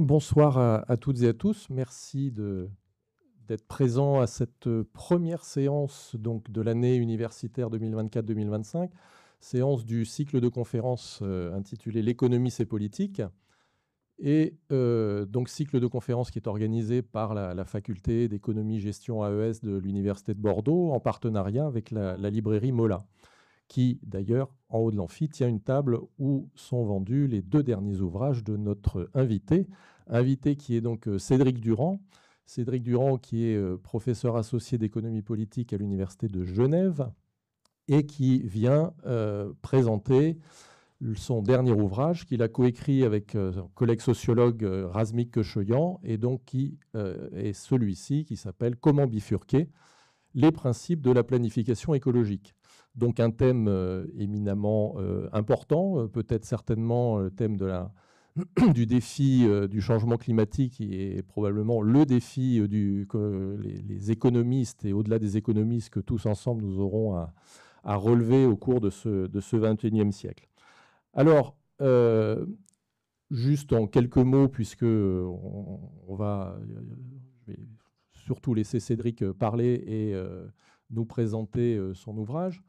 bonsoir à, toutes et à tous. Merci d'être présents à cette euh, première séance donc, de l'année universitaire 2024-2025, séance du cycle de conférences euh, intitulé L'économie, c'est politique. Et euh, donc, cycle de conférences qui est organisé par la, faculté d'économie gestion AES de l'Université de Bordeaux en partenariat avec la librairie Mola qui d'ailleurs en haut de l'amphi tient une table où sont vendus les deux derniers ouvrages de notre invité, invité qui est donc euh, Cédric Durand. Cédric Durand qui est euh, professeur associé d'économie politique à l'Université de Genève et qui vient euh, présenter son dernier ouvrage qu'il a coécrit avec son collègue sociologue Razmik Kochoyan et donc qui est celui-ci qui s'appelle Comment bifurquer les principes de la planification écologique. Donc un thème euh, éminemment euh, important, euh, peut-être certainement le thème du défi du changement climatique, qui est probablement le défi que les, économistes et au-delà des économistes que tous ensemble nous aurons à, relever au cours de ce, 21e siècle. Alors, juste en quelques mots, puisque on, va, je vais surtout laisser Cédric parler et nous présenter son ouvrage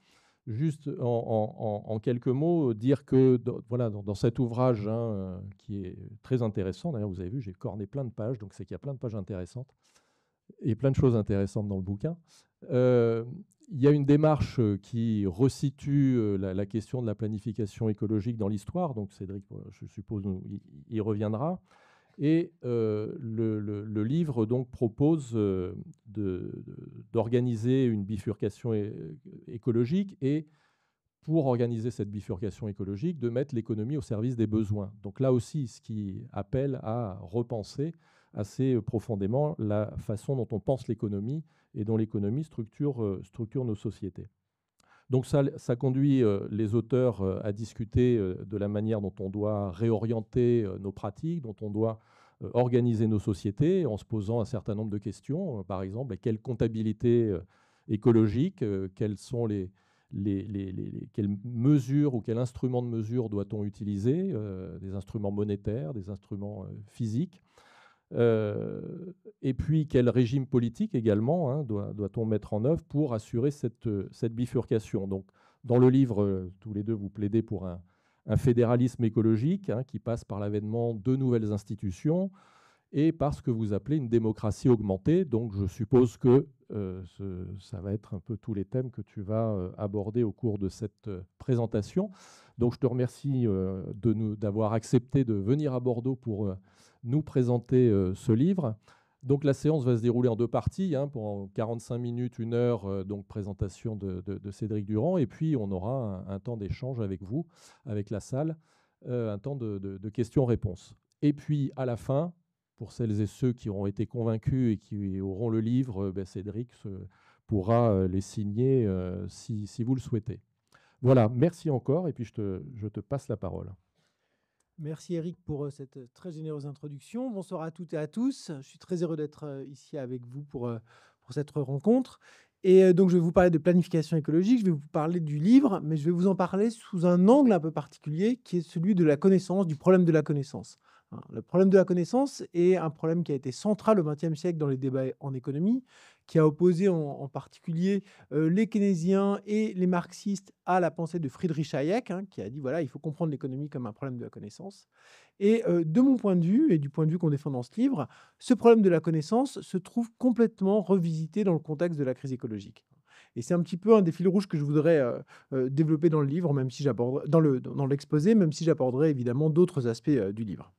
juste en, quelques mots, dire que dans, voilà, dans, cet ouvrage hein, euh, qui est très intéressant, d'ailleurs vous avez vu, j'ai corné plein de pages, donc c'est qu'il y a plein de pages intéressantes et plein de choses intéressantes dans le bouquin. Euh, il y a une démarche euh, qui resitue la, question de la planification écologique dans l'histoire, donc Cédric, je suppose, y, reviendra. Et euh, le, livre donc propose euh, d'organiser une bifurcation écologique et pour organiser cette bifurcation écologique, de mettre l'économie au service des besoins. Donc là aussi, ce qui appelle à repenser assez profondément la façon dont on pense l'économie et dont l'économie structure, euh, nos sociétés. Donc ça, conduit les auteurs à discuter de la manière dont on doit réorienter nos pratiques, dont on doit euh, organiser nos sociétés en se posant un certain nombre de questions, euh, par exemple, quelle comptabilité euh, écologique, quelles sont les, quelles mesures ou quels instruments de mesure doit-on utiliser, des instruments monétaires, des instruments physiques, et puis quel régime politique également hein, doit, on mettre en œuvre pour assurer cette, cette bifurcation. Donc, dans le livre, tous les deux, vous plaidez pour un, un fédéralisme écologique hein, qui passe par l'avènement de nouvelles institutions et par ce que vous appelez une démocratie augmentée. Donc je suppose que euh, ça va être un peu tous les thèmes que tu vas euh, aborder au cours de cette euh, présentation. Donc je te remercie d'avoir accepté de venir à Bordeaux pour nous présenter ce livre. Donc la séance va se dérouler en deux parties, pour hein, pendant 45 minutes, une heure, euh, donc présentation de, Cédric Durand, et puis on aura un, temps d'échange avec vous, avec la salle, euh, un temps de, questions-réponses. Et puis à la fin, pour celles et ceux qui auront été convaincus et qui auront le livre, euh, ben, Cédric pourra les signer si, vous le souhaitez. Voilà, merci encore, et puis je te passe la parole. Merci Eric pour euh, cette euh, très généreuse introduction. Bonsoir à toutes et à tous. Je suis très heureux d'être euh, ici avec vous pour, cette rencontre. Et donc je vais vous parler de planification écologique, je vais vous parler du livre, mais je vais vous en parler sous un angle un peu particulier qui est celui de la connaissance, du problème de la connaissance. Hein, le problème de la connaissance est un problème qui a été central au XXe siècle dans les débats en économie, qui a opposé en, particulier euh, les keynésiens et les marxistes à la pensée de Friedrich Hayek, hein, qui a dit voilà, il faut comprendre l'économie comme un problème de la connaissance. Et euh, de mon point de vue, et du point de vue qu'on défend dans ce livre, ce problème de la connaissance se trouve complètement revisité dans le contexte de la crise écologique. Et c'est un petit peu un des fils rouges que je voudrais euh, développer dans le livre, même si j'aborde dans l'exposé, même si j'aborderai évidemment d'autres aspects du livre.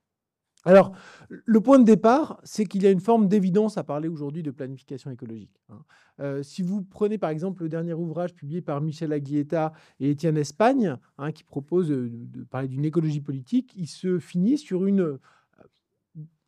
Alors, le point de départ, c'est qu'il y a une forme d'évidence à parler aujourd'hui de planification écologique. Hein. Euh, si vous prenez par exemple le dernier ouvrage publié par Michel Aguieta et Étienne Espagne, hein, qui propose euh, de, parler d'une écologie politique, il se finit sur une, euh,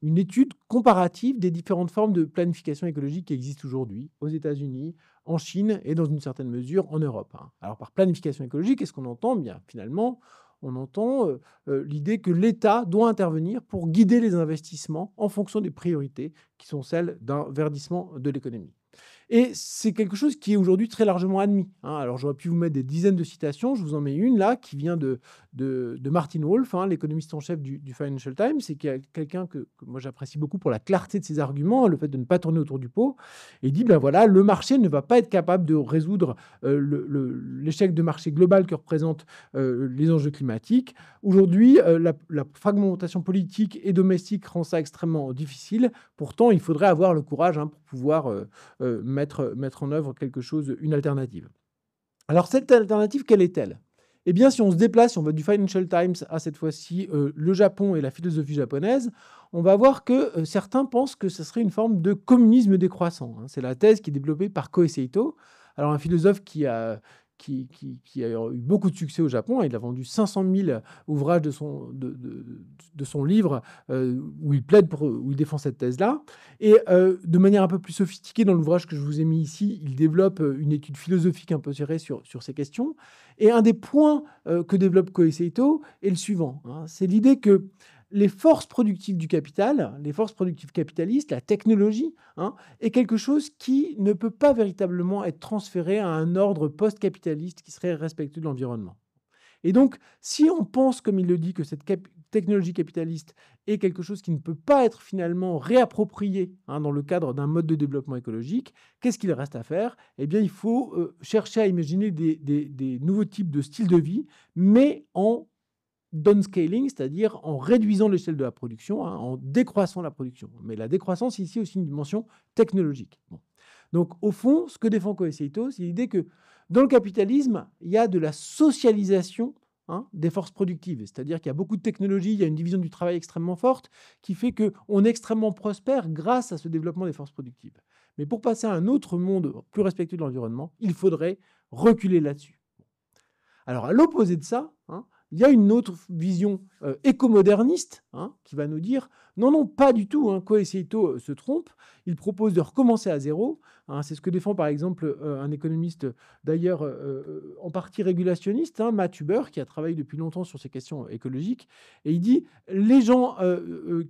une étude comparative des différentes formes de planification écologique qui existent aujourd'hui aux États-Unis, en Chine et dans une certaine mesure en Europe. Hein. Alors par planification écologique, qu'est-ce qu'on entend eh Bien finalement, on entend euh, euh, l'idée que l'État doit intervenir pour guider les investissements en fonction des priorités qui sont celles d'un verdissement de l'économie. Et c'est quelque chose qui est aujourd'hui très largement admis. Hein. Alors j'aurais pu vous mettre des dizaines de citations, je vous en mets une là qui vient de, de, Martin Wolf, hein, l'économiste en chef du, Financial Times, c'est quelqu'un que, moi j'apprécie beaucoup pour la clarté de ses arguments, le fait de ne pas tourner autour du pot. Et dit, ben voilà, le marché ne va pas être capable de résoudre euh, l'échec de marché global que représentent euh, les enjeux climatiques. Aujourd'hui, euh, la, fragmentation politique et domestique rend ça extrêmement difficile. Pourtant, il faudrait avoir le courage hein, pour pouvoir mettre mettre, en œuvre quelque chose, une alternative. Alors cette alternative, quelle est-elle eh bien, si on se déplace, on va du Financial Times à cette fois-ci euh, le Japon et la philosophie japonaise, on va voir que euh, certains pensent que ce serait une forme de communisme décroissant. Hein. C'est la thèse qui est développée par Koe alors un philosophe qui a, qui, a eu beaucoup de succès au Japon. Il a vendu 500 000 ouvrages de son, de, de, son livre euh, où il plaide pour, où il défend cette thèse-là. Et euh, de manière un peu plus sophistiquée, dans l'ouvrage que je vous ai mis ici, il développe euh, une étude philosophique un peu serrée sur, sur ces questions. Et un des points que développe Koei Seito est le suivant hein. c'est l'idée que les forces productives du capital, les forces productives capitalistes, la technologie, hein, est quelque chose qui ne peut pas véritablement être transféré à un ordre post-capitaliste qui serait respectueux de l'environnement. Et donc, si on pense, comme il le dit, que cette technologie capitaliste est quelque chose qui ne peut pas être finalement réapproprié hein, dans le cadre d'un mode de développement écologique, qu'est-ce qu'il reste à faire Eh bien, il faut euh, chercher à imaginer des nouveaux types de styles de vie, mais en downscaling, c'est-à-dire en réduisant l'échelle de la production, hein, en décroissant la production. Mais la décroissance, ici, aussi une dimension technologique. Donc, au fond, ce que défend Coeseito, c'est l'idée que dans le capitalisme, il y a de la socialisation hein, des forces productives. C'est-à-dire qu'il y a beaucoup de technologies, il y a une division du travail extrêmement forte qui fait qu'on est extrêmement prospère grâce à ce développement des forces productives. Mais pour passer à un autre monde plus respectueux de l'environnement, il faudrait reculer là-dessus. Alors, à l'opposé de ça, hein, il y a une autre vision euh, éco-moderniste hein, qui va nous dire non, non, pas du tout. Hein, euh, se trompe il propose de recommencer à zéro. Hein. c'est ce que défend par exemple euh, un économiste d'ailleurs euh, euh, en partie régulationniste, hein, Matt Huber, qui a travaillé depuis longtemps sur ces questions écologiques. Et il dit, les gens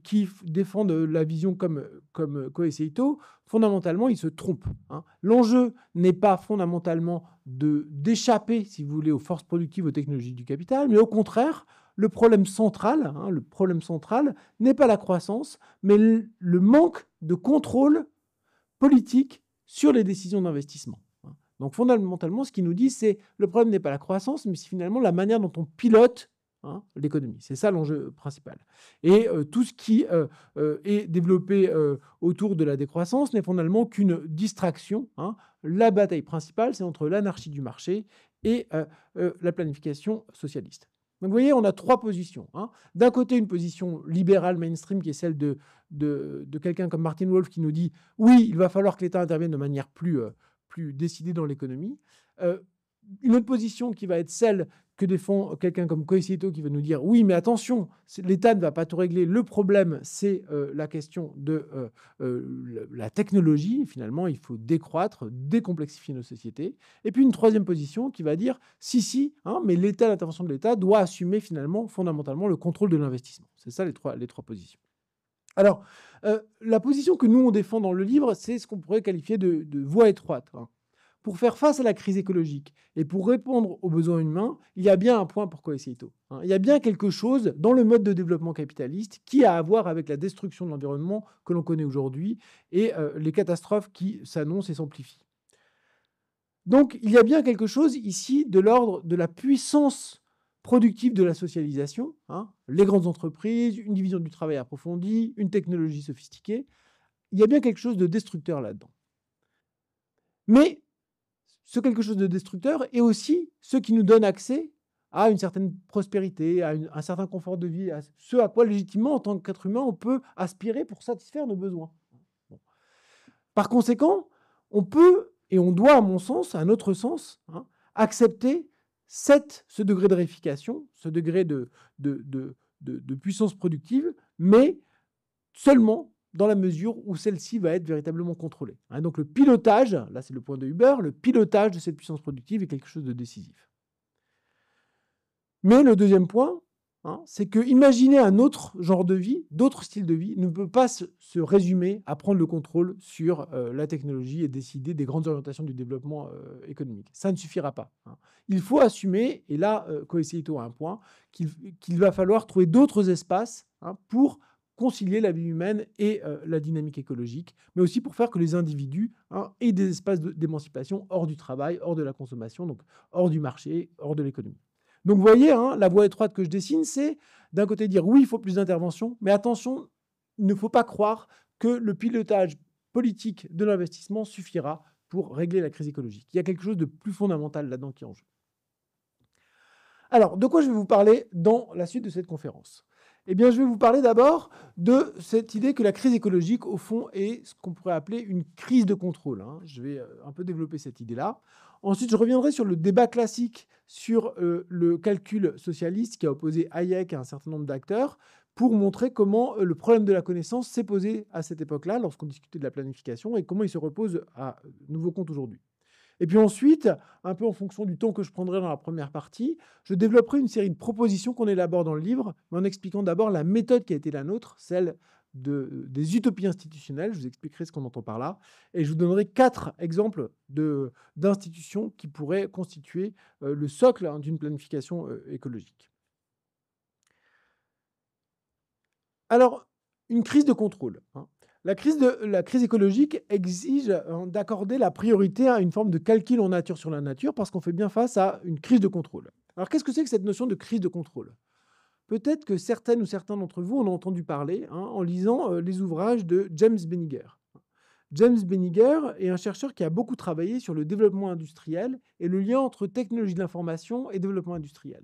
qui défendent la vision comme, comme Coeseito, fondamentalement, ils se trompent. Hein. L'enjeu n'est pas fondamentalement de d'échapper, si vous voulez, aux forces productives, aux technologies du capital, mais au contraire le problème central, hein, le problème central n'est pas la croissance, mais le, manque de contrôle politique sur les décisions d'investissement. Hein. Donc fondamentalement, ce qu'il nous dit, c'est le problème n'est pas la croissance, mais c'est finalement la manière dont on pilote hein, l'économie. C'est ça l'enjeu principal. Et euh, tout ce qui euh, euh, est développé autour de la décroissance n'est fondamentalement qu'une distraction. La bataille principale, c'est entre l'anarchie du marché et la planification socialiste. Donc vous voyez, on a trois positions. Hein. D'un côté, une position libérale mainstream qui est celle de, de, quelqu'un comme Martin Wolf qui nous dit oui, il va falloir que l'État intervienne de manière plus, euh, plus décidée dans l'économie. Euh, une autre position qui va être celle que défend quelqu'un comme Coicito qui va nous dire oui, mais attention, l'État ne va pas tout régler. Le problème, c'est euh, la question de euh, euh, la technologie. Finalement, il faut décroître, décomplexifier nos sociétés. Et puis une troisième position qui va dire si, si, hein, mais l'État, l'intervention de l'État doit assumer finalement fondamentalement le contrôle de l'investissement. C'est ça les trois, les trois positions. Alors, la position que nous, on défend dans le livre, c'est ce qu'on pourrait qualifier de, voie étroite. Hein pour faire face à la crise écologique et pour répondre aux besoins humains, il y a bien un point pour tôt. Hein. Il y a bien quelque chose dans le mode de développement capitaliste qui a à voir avec la destruction de l'environnement que l'on connaît aujourd'hui et euh, les catastrophes qui s'annoncent et s'amplifient. Donc il y a bien quelque chose ici de l'ordre de la puissance productive de la socialisation, hein. les grandes entreprises, une division du travail approfondie, une technologie sophistiquée. Il y a bien quelque chose de destructeur là-dedans. Mais ce quelque chose de destructeur et aussi ce qui nous donne accès à une certaine prospérité, à un certain confort de vie, à ce à quoi légitimement, en tant qu'être humain, on peut aspirer pour satisfaire nos besoins. Par conséquent, on peut et on doit, à mon sens, à notre sens, hein, accepter cette, ce degré de réification, ce degré de, de, de puissance productive, mais seulement dans la mesure où celle-ci va être véritablement contrôlée. Hein. donc le pilotage, là c'est le point de Uber, le pilotage de cette puissance productive est quelque chose de décisif. Mais le deuxième point, hein, c'est que imaginer un autre genre de vie, d'autres styles de vie, ne peut pas se, résumer à prendre le contrôle sur euh, la technologie et décider des grandes orientations du développement euh, économique. Ça ne suffira pas. Hein. Il faut assumer, et là, euh, a un point, qu'il va falloir trouver d'autres espaces pour concilier la vie humaine et euh, la dynamique écologique, mais aussi pour faire que les individus hein, aient des espaces d'émancipation hors du travail, hors de la consommation, donc hors du marché, hors de l'économie. Donc vous voyez, hein, la voie étroite que je dessine, c'est d'un côté dire oui, il faut plus d'intervention, mais attention, il ne faut pas croire que le pilotage politique de l'investissement suffira pour régler la crise écologique. Il y a quelque chose de plus fondamental là-dedans qui est en jeu. Alors, de quoi je vais vous parler dans la suite de cette conférence eh bien, je vais vous parler d'abord de cette idée que la crise écologique, au fond, est ce qu'on pourrait appeler une crise de contrôle. Hein. Je vais euh, un peu développer cette idée-là. Ensuite, je reviendrai sur le débat classique sur euh, le calcul socialiste qui a opposé Hayek à un certain nombre d'acteurs pour montrer comment euh, le problème de la connaissance s'est posé à cette époque-là, lorsqu'on discutait de la planification, et comment il se repose à nouveau compte aujourd'hui. Et puis ensuite, un peu en fonction du temps que je prendrai dans la première partie, je développerai une série de propositions qu'on élabore dans le livre, mais en expliquant d'abord la méthode qui a été la nôtre, celle euh, des utopies institutionnelles. Je vous expliquerai ce qu'on entend par là. Et je vous donnerai quatre exemples d'institutions qui pourraient constituer euh, le socle hein, d'une planification euh, écologique. Alors, une crise de contrôle. Hein. La crise, écologique exige euh, d'accorder la priorité à une forme de calcul en nature sur la nature parce qu'on fait bien face à une crise de contrôle. Alors qu'est-ce que c'est que cette notion de crise de contrôle Peut-être que certaines ou certains d'entre vous en ont entendu parler hein, en lisant euh, les ouvrages de James Benninger. James Benninger est un chercheur qui a beaucoup travaillé sur le développement industriel et le lien entre technologie de l'information et développement industriel.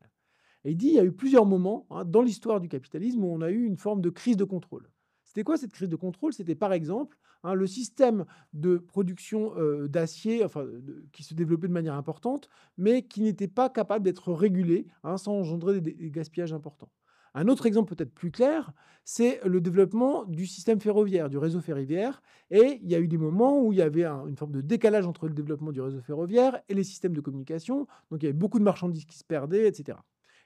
Et il dit qu'il y a eu plusieurs moments hein, dans l'histoire du capitalisme où on a eu une forme de crise de contrôle. C'était quoi cette crise de contrôle C'était par exemple hein, le système de production euh, d'acier enfin, qui se développait de manière importante, mais qui n'était pas capable d'être régulé hein, sans engendrer des, gaspillages importants. Un autre exemple peut-être plus clair, c'est le développement du système ferroviaire, du réseau ferroviaire. Et il y a eu des moments où il y avait une forme de décalage entre le développement du réseau ferroviaire et les systèmes de communication. Donc il y avait beaucoup de marchandises qui se perdaient, etc.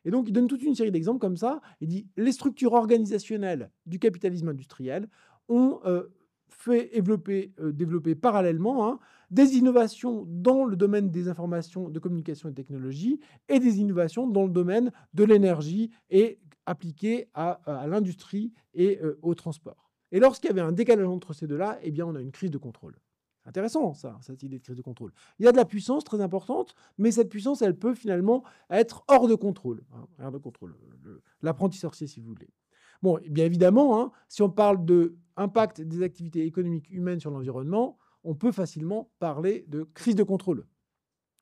Et donc, il donne toute une série d'exemples comme ça. Il dit les structures organisationnelles du capitalisme industriel ont euh, fait euh, développer, parallèlement hein, des innovations dans le domaine des informations, de communication et technologie, et des innovations dans le domaine de l'énergie et appliquées à, euh, l'industrie et au transport. Et lorsqu'il y avait un décalage entre ces deux-là, eh bien, on a une crise de contrôle. Intéressant, ça, cette idée de crise de contrôle. Il y a de la puissance très importante, mais cette puissance, elle peut finalement être hors de contrôle. Hein, hors de contrôle. L'apprenti sorcier, si vous voulez. Bon, eh bien évidemment, hein, si on parle de impact des activités économiques humaines sur l'environnement, on peut facilement parler de crise de contrôle.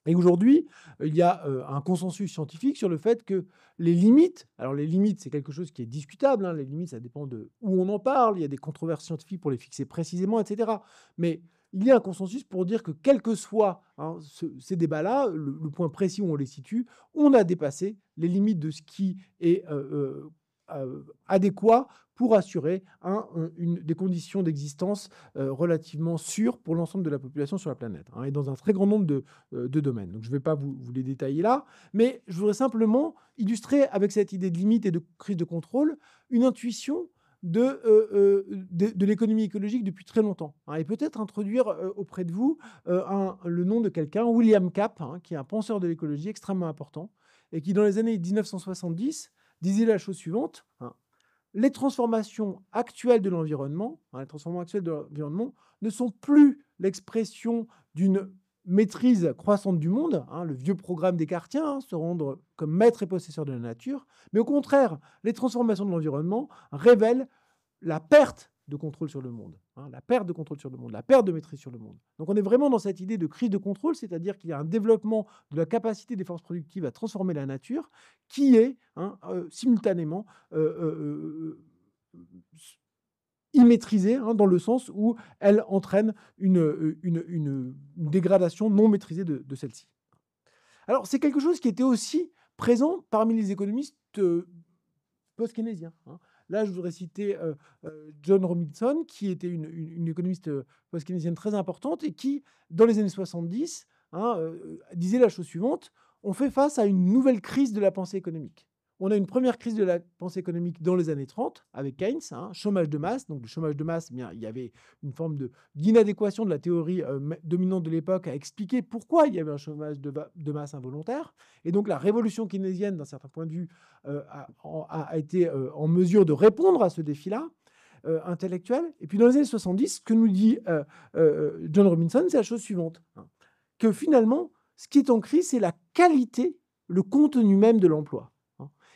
Et aujourd'hui, il y a euh, un consensus scientifique sur le fait que les limites, alors les limites, c'est quelque chose qui est discutable, hein, les limites, ça dépend de où on en parle, il y a des controverses scientifiques pour les fixer précisément, etc. Mais il y a un consensus pour dire que, quels que soient hein, ces débats-là, le, point précis où on les situe, on a dépassé les limites de ce qui est euh, euh, euh, adéquat pour assurer des conditions d'existence relativement sûres pour l'ensemble de la population sur la planète, hein, et dans un très grand nombre de, domaines. Donc je ne vais pas vous, vous, les détailler là, mais je voudrais simplement illustrer avec cette idée de limite et de crise de contrôle une intuition euh, euh, de, de, l'économie écologique depuis très longtemps. Hein, et peut-être introduire euh, auprès de vous le nom de quelqu'un, William Cap hein, qui est un penseur de l'écologie extrêmement important, et qui dans les années 1970 disait la chose suivante. Hein, les transformations actuelles de l'environnement, les transformations actuelles de l'environnement ne sont plus l'expression d'une maîtrise croissante du monde, hein, le vieux programme des cartiens, hein, se rendre comme maître et possesseur de la nature, mais au contraire, les transformations de l'environnement révèlent la perte de contrôle sur le monde, hein, la perte de contrôle sur le monde, la perte de maîtrise sur le monde. Donc on est vraiment dans cette idée de crise de contrôle, c'est-à-dire qu'il y a un développement de la capacité des forces productives à transformer la nature qui est euh, simultanément... Euh, euh, immaîtrisée, hein, dans le sens où elle entraîne euh, une, dégradation non maîtrisée de, celle-ci. Alors, c'est quelque chose qui était aussi présent parmi les économistes euh, post-keynésiens. Hein. Là, je voudrais citer euh, John Robinson, qui était une, économiste post-keynésienne très importante et qui, dans les années 70, hein, disait la chose suivante on fait face à une nouvelle crise de la pensée économique on a une première crise de la pensée économique dans les années 30 avec Keynes, hein, chômage de masse. Donc, le chômage de masse, eh bien, il y avait une forme d'inadéquation de, la théorie euh, dominante de l'époque à expliquer pourquoi il y avait un chômage de, masse involontaire. Et donc, la révolution keynésienne, d'un certain point de vue, euh, a, été euh, en mesure de répondre à ce défi-là. intellectuel. Et puis dans les années 70, ce que nous dit John Robinson, c'est la chose suivante hein, que finalement, ce qui est en crise, c'est la qualité, le contenu même de l'emploi.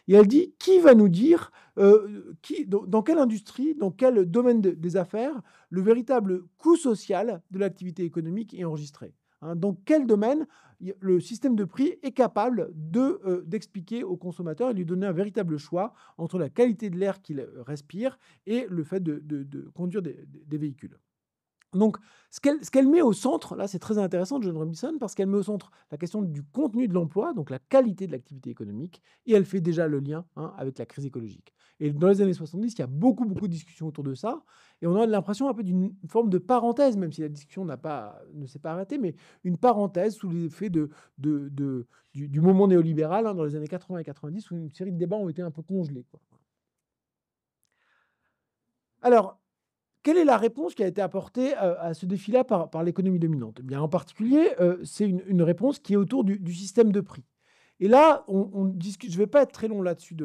Et elle dit qui va nous dire euh, qui, dans, quelle industrie, dans quel domaine des affaires, le véritable coût social de l'activité économique est enregistré hein? Dans quel domaine le système de prix est capable de, euh, d'expliquer au consommateur et lui donner un véritable choix entre la qualité de l'air qu'il euh, respire et le fait de, conduire des véhicules donc, ce qu'elle, ce met au centre, là c'est très intéressant, de John Robinson, parce qu'elle met au centre la question du contenu de l'emploi, donc la qualité de l'activité économique, et elle fait déjà le lien hein, avec la crise écologique. Et dans les années 70, il y a beaucoup, beaucoup de discussions autour de ça, et on a l'impression un peu d'une forme de parenthèse, même si la discussion pas, ne s'est pas arrêtée, mais une parenthèse sous l'effet de, de, du, moment néolibéral hein, dans les années 80 et 90, où une série de débats ont été un peu congelés. Alors, quelle est la réponse qui a été apportée à ce défi-là par, l'économie dominante eh bien, En particulier, c'est une, réponse qui est autour du, système de prix. Et là, on, discute, je ne vais pas être très long là-dessus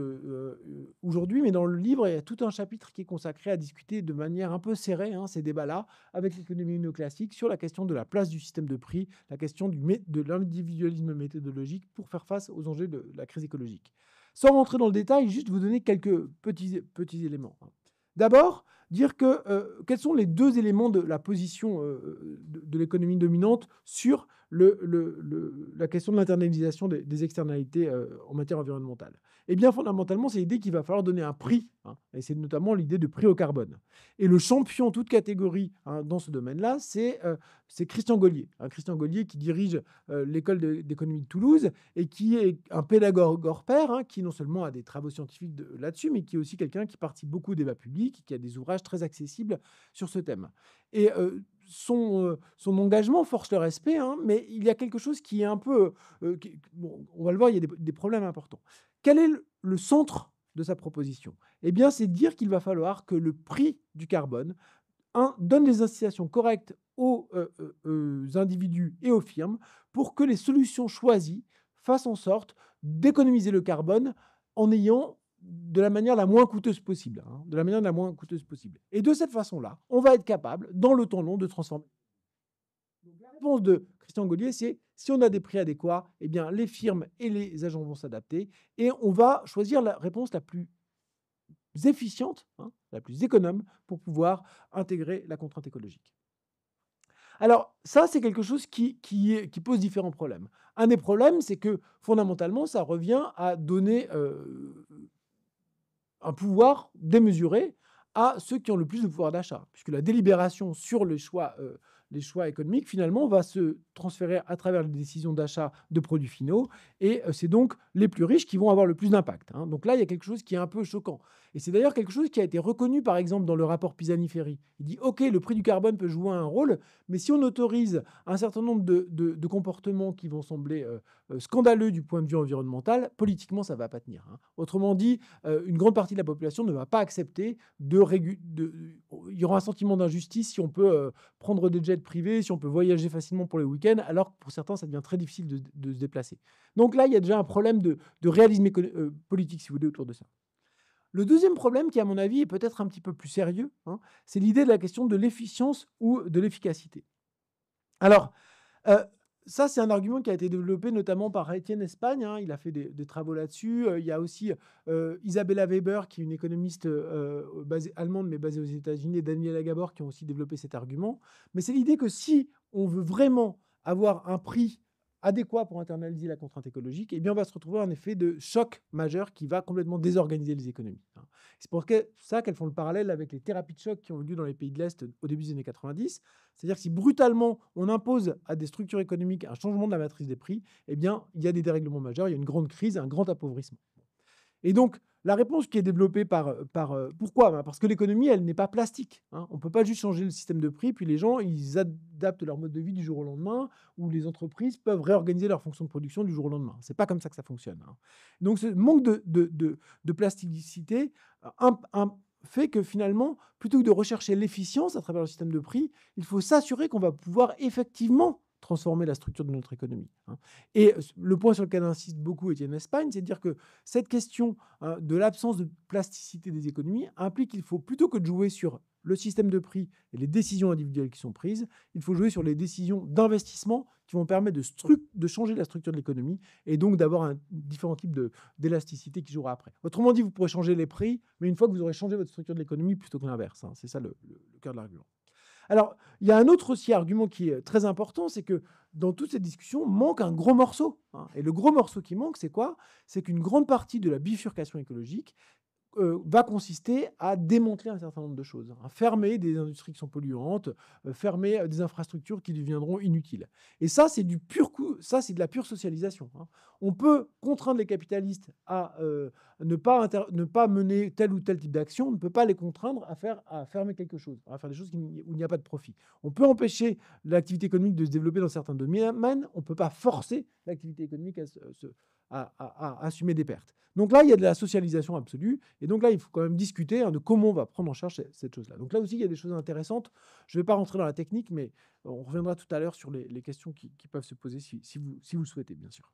aujourd'hui, mais dans le livre, il y a tout un chapitre qui est consacré à discuter de manière un peu serrée hein, ces débats-là avec l'économie néoclassique sur la question de la place du système de prix, la question de l'individualisme méthodologique pour faire face aux enjeux de, la crise écologique. Sans rentrer dans le détail, juste vous donner quelques petits éléments. Hein. D'abord, dire que euh, quels sont les deux éléments de la position euh, de l'économie dominante sur le, la question de l'internalisation des, externalités euh, en matière environnementale Eh bien, fondamentalement, c'est l'idée qu'il va falloir donner un prix, hein, et c'est notamment l'idée de prix au carbone. Et le champion, toute catégorie, hein, dans ce domaine-là, c'est euh, Christian Gollier. Hein, Christian Gollier qui dirige euh, l'école d'économie de, Toulouse et qui est un pédagogue hors pair, qui non seulement a des travaux scientifiques là-dessus, mais qui est aussi quelqu'un qui participe beaucoup au débat public, qui a des ouvrages très accessibles sur ce thème. Et euh, son, engagement force le respect, hein, mais il y a quelque chose qui est un peu... Euh, euh, on va le voir, il y a des, problèmes importants. Quel est le, centre de sa proposition Eh bien, c'est dire qu'il va falloir que le prix du carbone donne les incitations correctes aux individus et aux firmes pour que les solutions choisies fassent en sorte d'économiser le carbone en ayant de la manière la moins coûteuse possible, hein, de la manière la moins coûteuse possible. Et de cette façon-là, on va être capable, dans le temps long, de transformer. la réponse de Christian Gaulier, c'est si on a des prix adéquats, eh bien, les firmes et les agents vont s'adapter et on va choisir la réponse la plus efficiente, hein, la plus économe pour pouvoir intégrer la contrainte écologique. Alors ça, c'est quelque chose qui, pose différents problèmes. Un des problèmes, c'est que fondamentalement, ça revient à donner euh, un pouvoir démesuré à ceux qui ont le plus de pouvoir d'achat, puisque la délibération sur le choix euh, les choix économiques, finalement, va se transférer à travers les décisions d'achat de produits finaux. Et euh, c'est donc les plus riches qui vont avoir le plus d'impact. Hein. Donc là, il y a quelque chose qui est un peu choquant. Et c'est d'ailleurs quelque chose qui a été reconnu, par exemple, dans le rapport pisani Il dit, OK, le prix du carbone peut jouer un rôle, mais si on autorise un certain nombre de, comportements qui vont sembler euh, euh, scandaleux du point de vue environnemental, politiquement, ça va pas tenir. Hein. Autrement dit, une grande partie de la population ne va pas accepter de... il y aura un sentiment d'injustice si on peut prendre des jets privé, si on peut voyager facilement pour les week-ends, alors que pour certains, ça devient très difficile de, se déplacer. Donc là, il y a déjà un problème de, réalisme euh, politique, si vous voulez, autour de ça. Le deuxième problème, qui à mon avis est peut-être un petit peu plus sérieux, hein, c'est l'idée de la question de l'efficience ou de l'efficacité. Alors, euh, ça, c'est un argument qui a été développé notamment par Étienne Espagne. Hein. il a fait des, travaux là-dessus. il y a aussi Isabella Weber, qui est une économiste allemande, mais basée aux États-Unis, et Daniel Agabor, qui ont aussi développé cet argument. Mais c'est l'idée que si on veut vraiment avoir un prix adéquat pour internaliser la contrainte écologique, et eh bien, on va se retrouver un effet de choc majeur qui va complètement désorganiser les économies. Hein. C'est pour ça qu'elles font le parallèle avec les thérapies de choc qui ont eu lieu dans les pays de l'Est au début des années 90. C'est-à-dire que si brutalement on impose à des structures économiques un changement de la matrice des prix, eh bien, il y a des dérèglements majeurs, il y a une grande crise, un grand appauvrissement. Et donc, la réponse qui est développée par... Euh, euh, pourquoi ben, Parce que l'économie, elle n'est pas plastique. Hein. On ne peut pas juste changer le système de prix, puis les gens, ils adaptent leur mode de vie du jour au lendemain, ou les entreprises peuvent réorganiser leur fonction de production du jour au lendemain. Ce n'est pas comme ça que ça fonctionne. Hein. Donc ce manque de, de, plasticité euh, fait que finalement, plutôt que de rechercher l'efficience à travers le système de prix, il faut s'assurer qu'on va pouvoir effectivement transformer la structure de notre économie. Hein. Et euh, le point sur lequel insiste beaucoup Étienne Espagne, c'est de dire que cette question hein, de l'absence de plasticité des économies implique qu'il faut plutôt que de jouer sur le système de prix et les décisions individuelles qui sont prises, il faut jouer sur les décisions d'investissement qui vont permettre de, de, changer la structure de l'économie et donc d'avoir un différent type d'élasticité qui jouera après. Autrement dit, vous pourrez changer les prix, mais une fois que vous aurez changé votre structure de l'économie plutôt que l'inverse. Hein. C'est ça le, le cœur de l'argument. Alors, il y a un autre aussi argument qui est très important, c'est que dans toute cette discussion manque un gros morceau. Hein. Et le gros morceau qui manque, c'est quoi C'est qu'une grande partie de la bifurcation écologique, euh, va consister à démontrer un certain nombre de choses, hein. fermer des industries qui sont polluantes, euh, fermer euh, des infrastructures qui deviendront inutiles. Et ça, c'est du pur ça, c'est de la pure socialisation. Hein. On peut contraindre les capitalistes à ne, pas ne pas mener tel ou tel type d'action, on ne peut pas les contraindre à faire à fermer quelque chose, à faire des choses où il n'y a pas de profit. On peut empêcher l'activité économique de se développer dans certains domaines, on ne peut pas forcer l'activité économique à se, se à, assumer des pertes. Donc là, il y a de la socialisation absolue. Et donc là, il faut quand même discuter hein, de comment on va prendre en charge cette chose-là. Donc là aussi, il y a des choses intéressantes. Je ne vais pas rentrer dans la technique, mais on reviendra tout à l'heure sur les, questions qui, peuvent se poser si, vous, le souhaitez, bien sûr.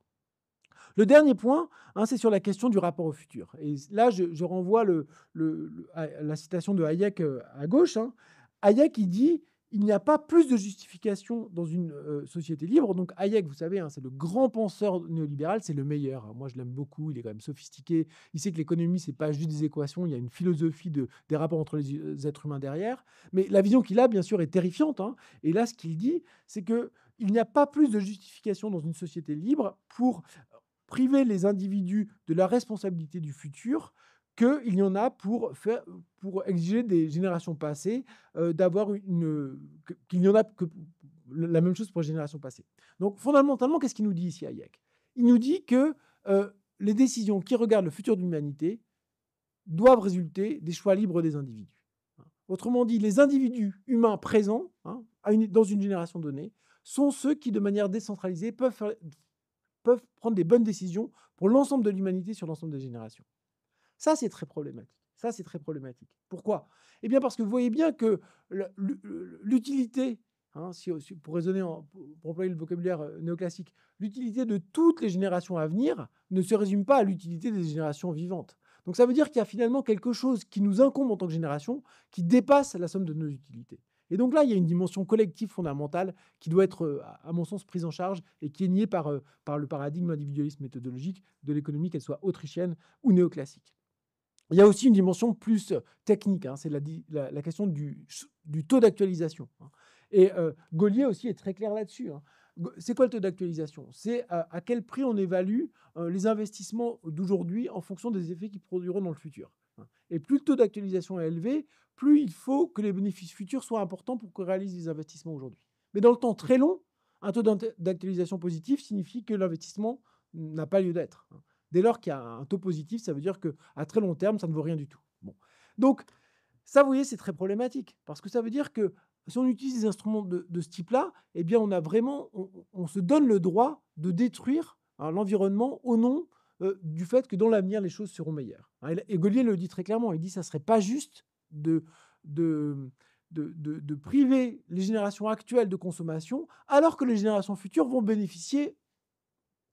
Le dernier point, hein, c'est sur la question du rapport au futur. Et là, je, renvoie le, à la citation de Hayek euh, à gauche. Hein. Hayek, il dit il n'y a pas plus de justification dans une euh, société libre. Donc Hayek, vous savez, hein, c'est le grand penseur néolibéral, c'est le meilleur. Hein, moi, je l'aime beaucoup, il est quand même sophistiqué. Il sait que l'économie, c'est pas juste des équations, il y a une philosophie des rapports entre les euh, êtres humains derrière. Mais la vision qu'il a, bien sûr, est terrifiante. Hein. Et là, ce qu'il dit, c'est qu'il n'y a pas plus de justification dans une société libre pour priver les individus de la responsabilité du futur qu'il y en a pour, faire, pour exiger des générations passées euh, d'avoir une. qu'il n'y en a que la même chose pour les générations passées. Donc fondamentalement, qu'est-ce qu'il nous dit ici Hayek Il nous dit que euh, les décisions qui regardent le futur de l'humanité doivent résulter des choix libres des individus. Autrement dit, les individus humains présents hein, dans une génération donnée sont ceux qui, de manière décentralisée, peuvent prendre des bonnes décisions pour l'ensemble de l'humanité sur l'ensemble des générations. Ça, c'est très problématique. Ça, c'est très problématique. Pourquoi Eh bien, parce que vous voyez bien que l'utilité, hein, pour raisonner, en, employer le vocabulaire euh, néoclassique, l'utilité de toutes les générations à venir ne se résume pas à l'utilité des générations vivantes. Donc, ça veut dire qu'il y a finalement quelque chose qui nous incombe en tant que génération, qui dépasse la somme de nos utilités. Et donc là, il y a une dimension collective fondamentale qui doit être, euh, à mon sens, prise en charge et qui est niée par, euh, par le paradigme individualiste méthodologique de l'économie, qu'elle soit autrichienne ou néoclassique. Il y a aussi une dimension plus euh, technique, hein, c'est la, question du, taux d'actualisation. Hein. Et euh, Gaulier aussi est très clair là-dessus. Hein. C'est quoi le taux d'actualisation C'est euh, à, quel prix on évalue euh, les investissements d'aujourd'hui en fonction des effets qu'ils produiront dans le futur. Et plus le taux d'actualisation est élevé, plus il faut que les bénéfices futurs soient importants pour qu'on réalise les investissements aujourd'hui. Mais dans le temps très long, un taux d'actualisation positif signifie que l'investissement n'a pas lieu d'être. Dès lors qu'il y a un taux positif, ça veut dire que à très long terme, ça ne vaut rien du tout. Bon. Donc, ça, vous voyez, c'est très problématique, parce que ça veut dire que si on utilise des instruments de, ce type-là, eh bien, on a vraiment, on, se donne le droit de détruire hein, l'environnement au nom euh, du fait que dans l'avenir, les choses seront meilleures. Hein, et, le dit très clairement, il dit que ça ne serait pas juste de, de, de priver les générations actuelles de consommation, alors que les générations futures vont bénéficier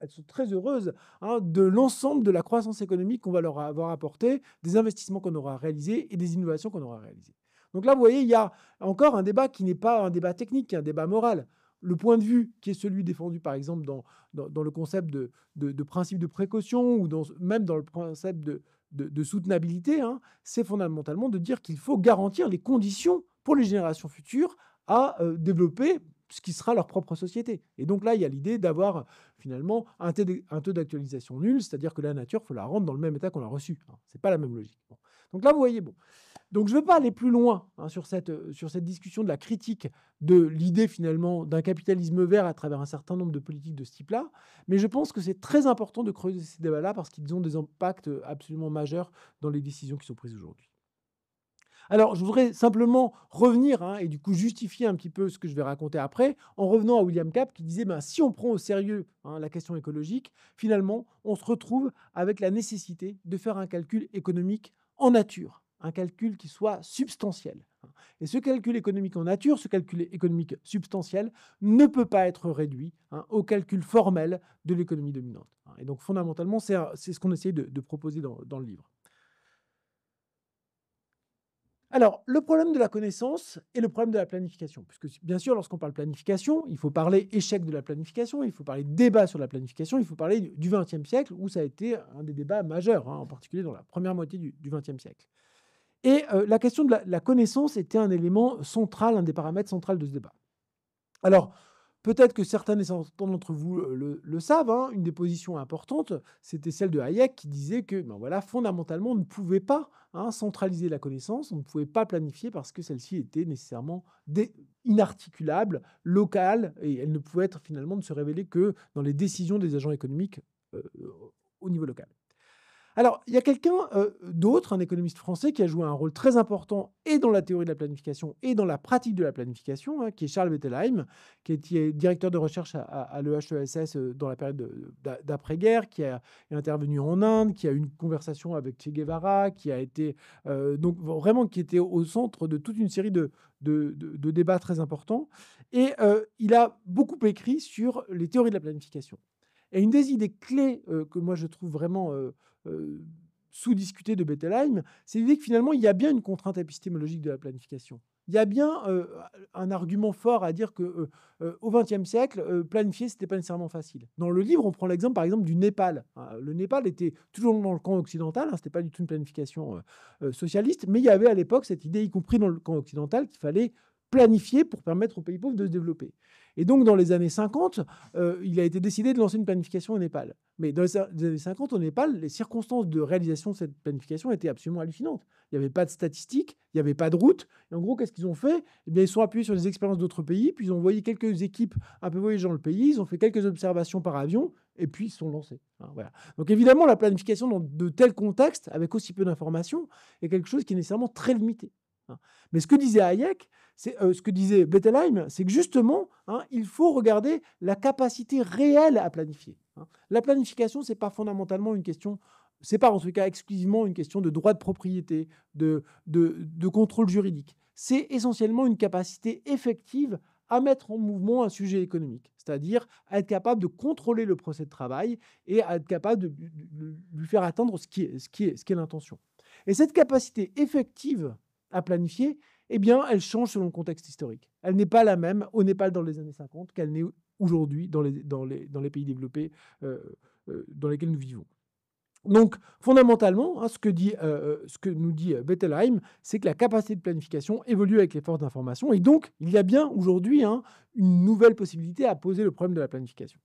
elles sont très heureuses hein, de l'ensemble de la croissance économique qu'on va leur avoir apporté, des investissements qu'on aura réalisés et des innovations qu'on aura réalisées. Donc là, vous voyez, il y a encore un débat qui n'est pas un débat technique, un débat moral. Le point de vue qui est celui défendu, par exemple, dans, dans, le concept de, de, principe de précaution ou même dans le principe de, soutenabilité, hein, c'est fondamentalement de dire qu'il faut garantir les conditions pour les générations futures à euh, développer ce qui sera leur propre société. Et donc là, il y a l'idée d'avoir finalement un taux d'actualisation nul, c'est-à-dire que la nature, il faut la rendre dans le même état qu'on l'a reçue. Hein, ce n'est pas la même logique. Donc là, vous voyez, bon. Donc je ne veux pas aller plus loin hein, sur, cette, euh, sur cette discussion de la critique de l'idée finalement d'un capitalisme vert à travers un certain nombre de politiques de ce type-là, mais je pense que c'est très important de creuser ces débats-là parce qu'ils ont des impacts euh, absolument majeurs dans les décisions qui sont prises aujourd'hui. Alors, je voudrais simplement revenir hein, et du coup justifier un petit peu ce que je vais raconter après en revenant à William Cap qui disait ben, si on prend au sérieux hein, la question écologique, finalement, on se retrouve avec la nécessité de faire un calcul économique en nature, un calcul qui soit substantiel. Et ce calcul économique en nature, ce calcul économique substantiel, ne peut pas être réduit hein, au calcul formel de l'économie dominante. Et donc fondamentalement, c'est ce qu'on essaie de, proposer dans le livre. Alors, le problème de la connaissance et le problème de la planification. Puisque, bien sûr, lorsqu'on parle planification, il faut parler échec de la planification, il faut parler débat sur la planification, il faut parler du XXe siècle, où ça a été un des débats majeurs, hein, en particulier dans la première moitié du XXe siècle. Et euh, la question de la, connaissance était un élément central, un des paramètres centraux de ce débat. Alors, Peut-être que certains d'entre vous euh, le, savent, hein. une des positions importantes, c'était celle de Hayek qui disait que, ben voilà, fondamentalement, on ne pouvait pas hein, centraliser la connaissance, on ne pouvait pas planifier parce que celle-ci était nécessairement inarticulable, locale, et elle ne pouvait être finalement ne se révéler que dans les décisions des agents économiques euh, au niveau local. Alors, il y a quelqu'un euh, d'autre, un économiste français, qui a joué un rôle très important et dans la théorie de la planification et dans la pratique de la planification, hein, qui est Charles Bettelheim, qui est, directeur de recherche à, à, l'EHESS euh, dans la période d'après-guerre, qui a, est intervenu en Inde, qui a eu une conversation avec Che Guevara, qui a été euh, donc vraiment qui était au centre de toute une série de, de, débats très importants. Et il a beaucoup écrit sur les théories de la planification. Et une des idées clés que moi je trouve vraiment euh, sous-discutée de Bettelheim, c'est l'idée que finalement, il y a bien une contrainte épistémologique de la planification. Il y a bien euh, un argument fort à dire que euh, au XXe siècle, planifier, c'était pas nécessairement facile. Dans le livre, on prend l'exemple, par exemple, du Népal. Hein, le Népal était toujours dans le camp occidental, hein, c'était pas du tout une planification socialiste, mais il y avait à l'époque cette idée, y compris dans le camp occidental, qu'il fallait planifier pour permettre aux pays pauvres de se développer. Et donc, dans les années 50, euh, il a été décidé de lancer une planification au Népal. Mais dans les années 50, au Népal, les circonstances de réalisation de cette planification étaient absolument hallucinantes. Il n'y avait pas de statistiques, il n'y avait pas de route. Et en gros, qu'est-ce qu'ils ont fait eh bien, Ils sont appuyés sur les expériences d'autres pays, puis ils ont envoyé quelques équipes un peu voyager dans le pays, ils ont fait quelques observations par avion, et puis ils sont lancés. Hein, voilà. Donc évidemment, la planification dans de tels contextes, avec aussi peu d'informations, est quelque chose qui est nécessairement très limité. Hein. Mais ce que disait Hayek, c'est euh, ce que disait Bettelheim, c'est que justement, hein, il faut regarder la capacité réelle à planifier. Hein. La planification, c'est pas fondamentalement une question, c'est pas en ce cas exclusivement une question de droit de propriété, de, de, contrôle juridique. C'est essentiellement une capacité effective à mettre en mouvement un sujet économique, c'est-à-dire à être capable de contrôler le procès de travail et à être capable de, lui faire atteindre ce qui est, qui est, ce qui est l'intention. Et cette capacité effective à planifier, eh bien, elle change selon le contexte historique. Elle n'est pas la même au Népal dans les années 50 qu'elle n'est aujourd'hui dans les, pays développés euh, euh, dans lesquels nous vivons. Donc, fondamentalement, hein, euh, ce, que nous dit Bettelheim, c'est que la capacité de planification évolue avec les forces d'information. Et donc, il y a bien aujourd'hui hein, une nouvelle possibilité à poser le problème de la planification.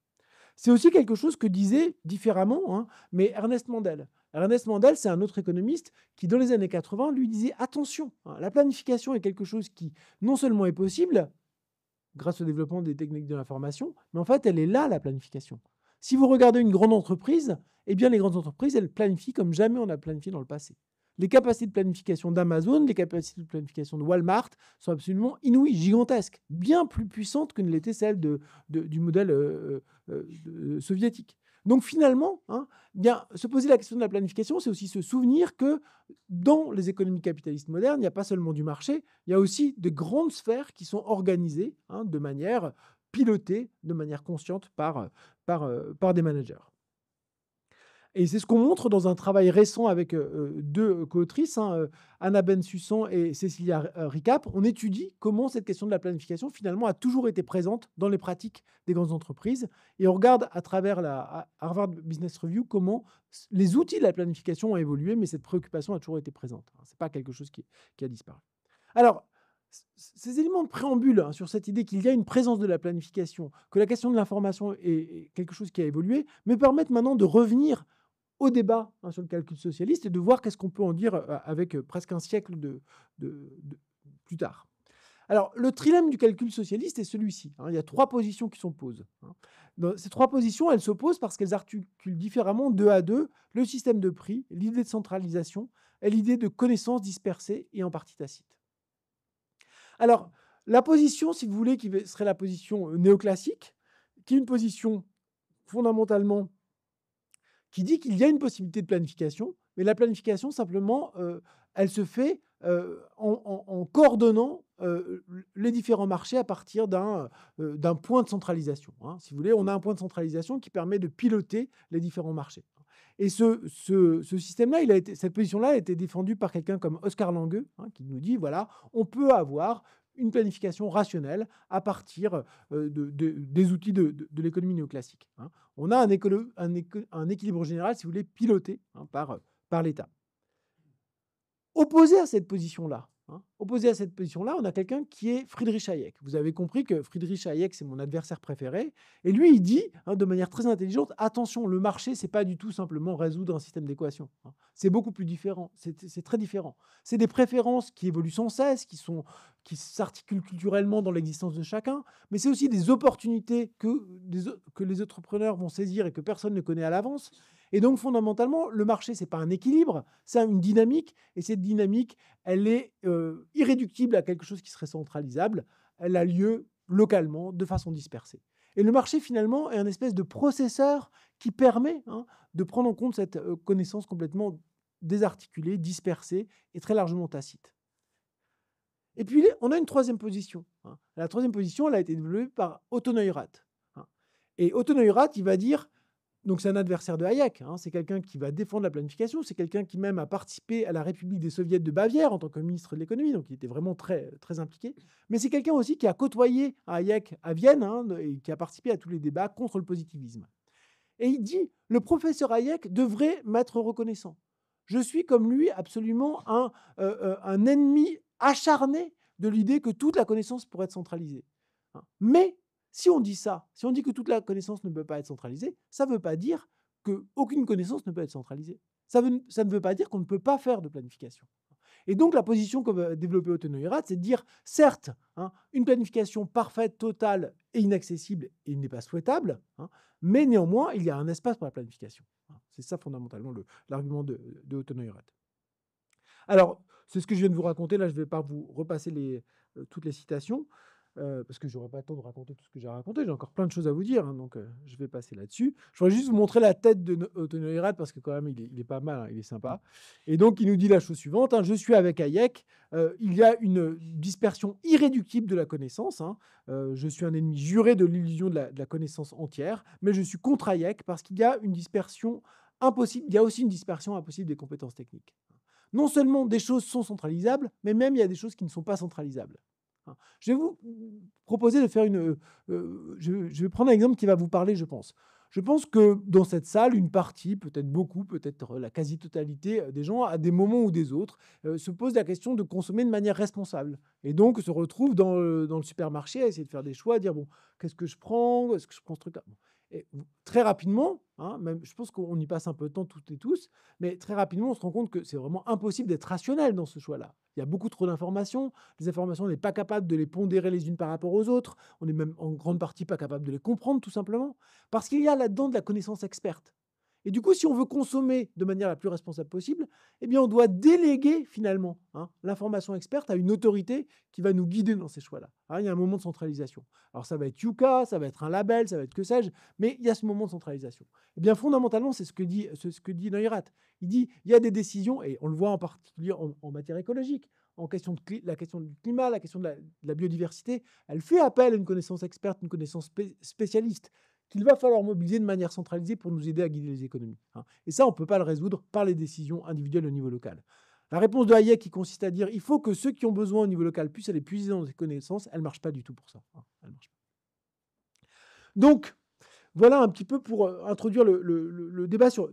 C'est aussi quelque chose que disait différemment, hein, mais Ernest Mandel. Ernest Mandel, c'est un autre économiste qui, dans les années 80, lui disait attention, hein, la planification est quelque chose qui non seulement est possible grâce au développement des techniques de l'information, mais en fait, elle est là, la planification. Si vous regardez une grande entreprise, eh bien, les grandes entreprises, elles planifient comme jamais on a planifié dans le passé. Les capacités de planification d'Amazon, les capacités de planification de Walmart sont absolument inouïes, gigantesques, bien plus puissantes que ne l'était celle du modèle euh, euh, euh, soviétique. Donc finalement, hein, eh bien, se poser la question de la planification, c'est aussi se souvenir que dans les économies capitalistes modernes, il n'y a pas seulement du marché, il y a aussi de grandes sphères qui sont organisées hein, de manière pilotée, de manière consciente par euh, euh, des managers. Et c'est ce qu'on montre dans un travail récent avec euh, euh, deux co-autrices, ben ben et Cécilia Ricap. On étudie comment cette question de la planification, finalement, a toujours été présente dans les pratiques des grandes entreprises. Et on regarde à travers la Harvard Business Review comment les outils de la planification ont évolué, mais cette préoccupation a toujours été présente. Hein, ce n'est pas quelque chose qui, a disparu. Alors, ces éléments de préambule hein, sur cette idée qu'il y a une présence de la planification, que la question de l'information est quelque chose qui a évolué, me permettent maintenant de revenir au débat hein, sur le calcul socialiste et de voir qu'est-ce qu'on peut en dire euh, avec euh, presque un siècle de, plus tard. Alors, le trilemme du calcul socialiste est celui-ci. Hein. Il y a trois positions qui s'opposent. Hein. Ces trois positions, elles s'opposent parce qu'elles articulent différemment deux à deux le système de prix, l'idée de centralisation et l'idée de connaissances dispersées et en partie tacite. Alors, la position, si vous voulez, qui serait la position euh, néoclassique, qui est une position fondamentalement qui dit qu'il y a une possibilité de planification, mais la planification, simplement, euh, elle se fait euh, en, coordonnant euh, les différents marchés à partir d'un point de centralisation. Hein. Si vous voulez, on a mmh. un point de centralisation qui permet de piloter les différents marchés. Et ce, ce, système-là, cette position-là a été défendue par quelqu'un comme Oscar Langeux, hein, qui nous dit, voilà, on peut avoir une planification rationnelle à partir euh, des outils de, l'économie néoclassique. Hein. On a un, équilibre général, si vous voulez, piloté hein, par l'État. Opposé à cette position-là, Hein. Opposé à cette position-là, on a quelqu'un qui est Friedrich Hayek. Vous avez compris que Friedrich Hayek, c'est mon adversaire préféré. Et lui, il dit, hein, de manière très intelligente, attention, le marché, c'est pas du tout simplement résoudre un système d'équation. Hein. C'est beaucoup plus différent. C'est très différent. C'est des préférences qui évoluent sans cesse, qui sont qui s'articulent culturellement dans l'existence de chacun, mais c'est aussi des opportunités que les entrepreneurs vont saisir et que personne ne connaît à l'avance. Et donc fondamentalement, le marché, c'est pas un équilibre, c'est une dynamique, et cette dynamique, elle est euh, irréductible à quelque chose qui serait centralisable, elle a lieu localement, de façon dispersée. Et le marché, finalement, est un espèce de processeur qui permet hein, de prendre en compte cette euh, connaissance complètement désarticulée, dispersée et très largement tacite. Et puis, on a une troisième position. Hein. La troisième position, elle a été développée par Otto hein. Et Otto il va dire donc c'est un adversaire de Hayek, hein. c'est quelqu'un qui va défendre la planification, c'est quelqu'un qui même a participé à la République des soviets de Bavière en tant que ministre de l'économie, donc il était vraiment très, très impliqué. Mais c'est quelqu'un aussi qui a côtoyé Hayek à Vienne hein, et qui a participé à tous les débats contre le positivisme. Et il dit, le professeur Hayek devrait m'être reconnaissant. Je suis comme lui absolument un, euh, euh, un ennemi acharné de l'idée que toute la connaissance pourrait être centralisée. Hein. Mais si on dit ça, si on dit que toute la connaissance ne peut pas être centralisée, ça ne veut pas dire qu'aucune connaissance ne peut être centralisée. Ça, ne veut pas dire qu'on ne peut pas faire de planification. Et donc la position que euh, va développer Otonoirat, c'est de dire, certes, hein, une planification parfaite, totale et inaccessible, n'est pas souhaitable, hein, mais néanmoins, il y a un espace pour la planification. Hein, c'est ça fondamentalement l'argument de, de Alors, c'est ce que je viens de vous raconter, là je ne vais pas vous repasser euh, toutes les citations. Euh, parce que j'aurais pas le temps de raconter tout ce que j'ai raconté. J'ai encore plein de choses à vous dire, hein, donc euh, je vais passer là-dessus. Je voudrais juste vous montrer la tête de euh, Tony parce que quand même il est, pas mal, hein, il est sympa. Et donc il nous dit la chose suivante hein, je suis avec Hayek. il y a une dispersion irréductible de la connaissance. je suis un ennemi juré de l'illusion de, de la, connaissance entière, mais je suis contre Hayek parce qu'il y a une dispersion impossible. Il y a aussi une dispersion impossible des compétences techniques. Non seulement des choses sont centralisables, mais même il y a des choses qui ne sont pas centralisables. Hein. Je vais vous proposer de faire une... Euh, euh, je, vais prendre un exemple qui va vous parler, je pense. Je pense que dans cette salle, une partie, peut-être beaucoup, peut-être la quasi-totalité euh, des gens, à des moments ou des autres, se pose la question de consommer de manière responsable. Et donc se retrouve dans, le, supermarché à essayer de faire des choix, à dire, bon, qu'est-ce que je prends Est-ce que je prends ce truc-là et très rapidement, hein, même, je pense qu'on y passe un peu de temps toutes et tous, mais très rapidement, on se rend compte que c'est vraiment impossible d'être rationnel dans ce choix-là. Il y a beaucoup trop d'informations. Les informations, on n'est pas capable de les pondérer les unes par rapport aux autres. On n'est même en grande partie pas capable de les comprendre, tout simplement. Parce qu'il y a là-dedans de la connaissance experte. Et du coup, si on veut consommer de manière la plus responsable possible, eh bien, on doit déléguer finalement hein, l'information experte à une autorité qui va nous guider dans ces choix-là. Hein, il y a un moment de centralisation. Alors, ça va être Yuka, ça va être un label, ça va être que sais-je, mais il y a ce moment de centralisation. Eh bien, fondamentalement, c'est ce que dit, ce que dit Il dit il y a des décisions, et on le voit en particulier en, matière écologique, en question de la question du climat, la question de la, biodiversité, elle fait appel à une connaissance experte, une connaissance spécialiste qu'il va falloir mobiliser de manière centralisée pour nous aider à guider les économies. Hein. Et ça, on ne peut pas le résoudre par les décisions individuelles au niveau local. La réponse de Hayek qui consiste à dire il faut que ceux qui ont besoin au niveau local puissent aller puiser dans des connaissances, elle ne marche pas du tout pour ça. Hein. Donc, voilà un petit peu pour euh, introduire le, débat sur,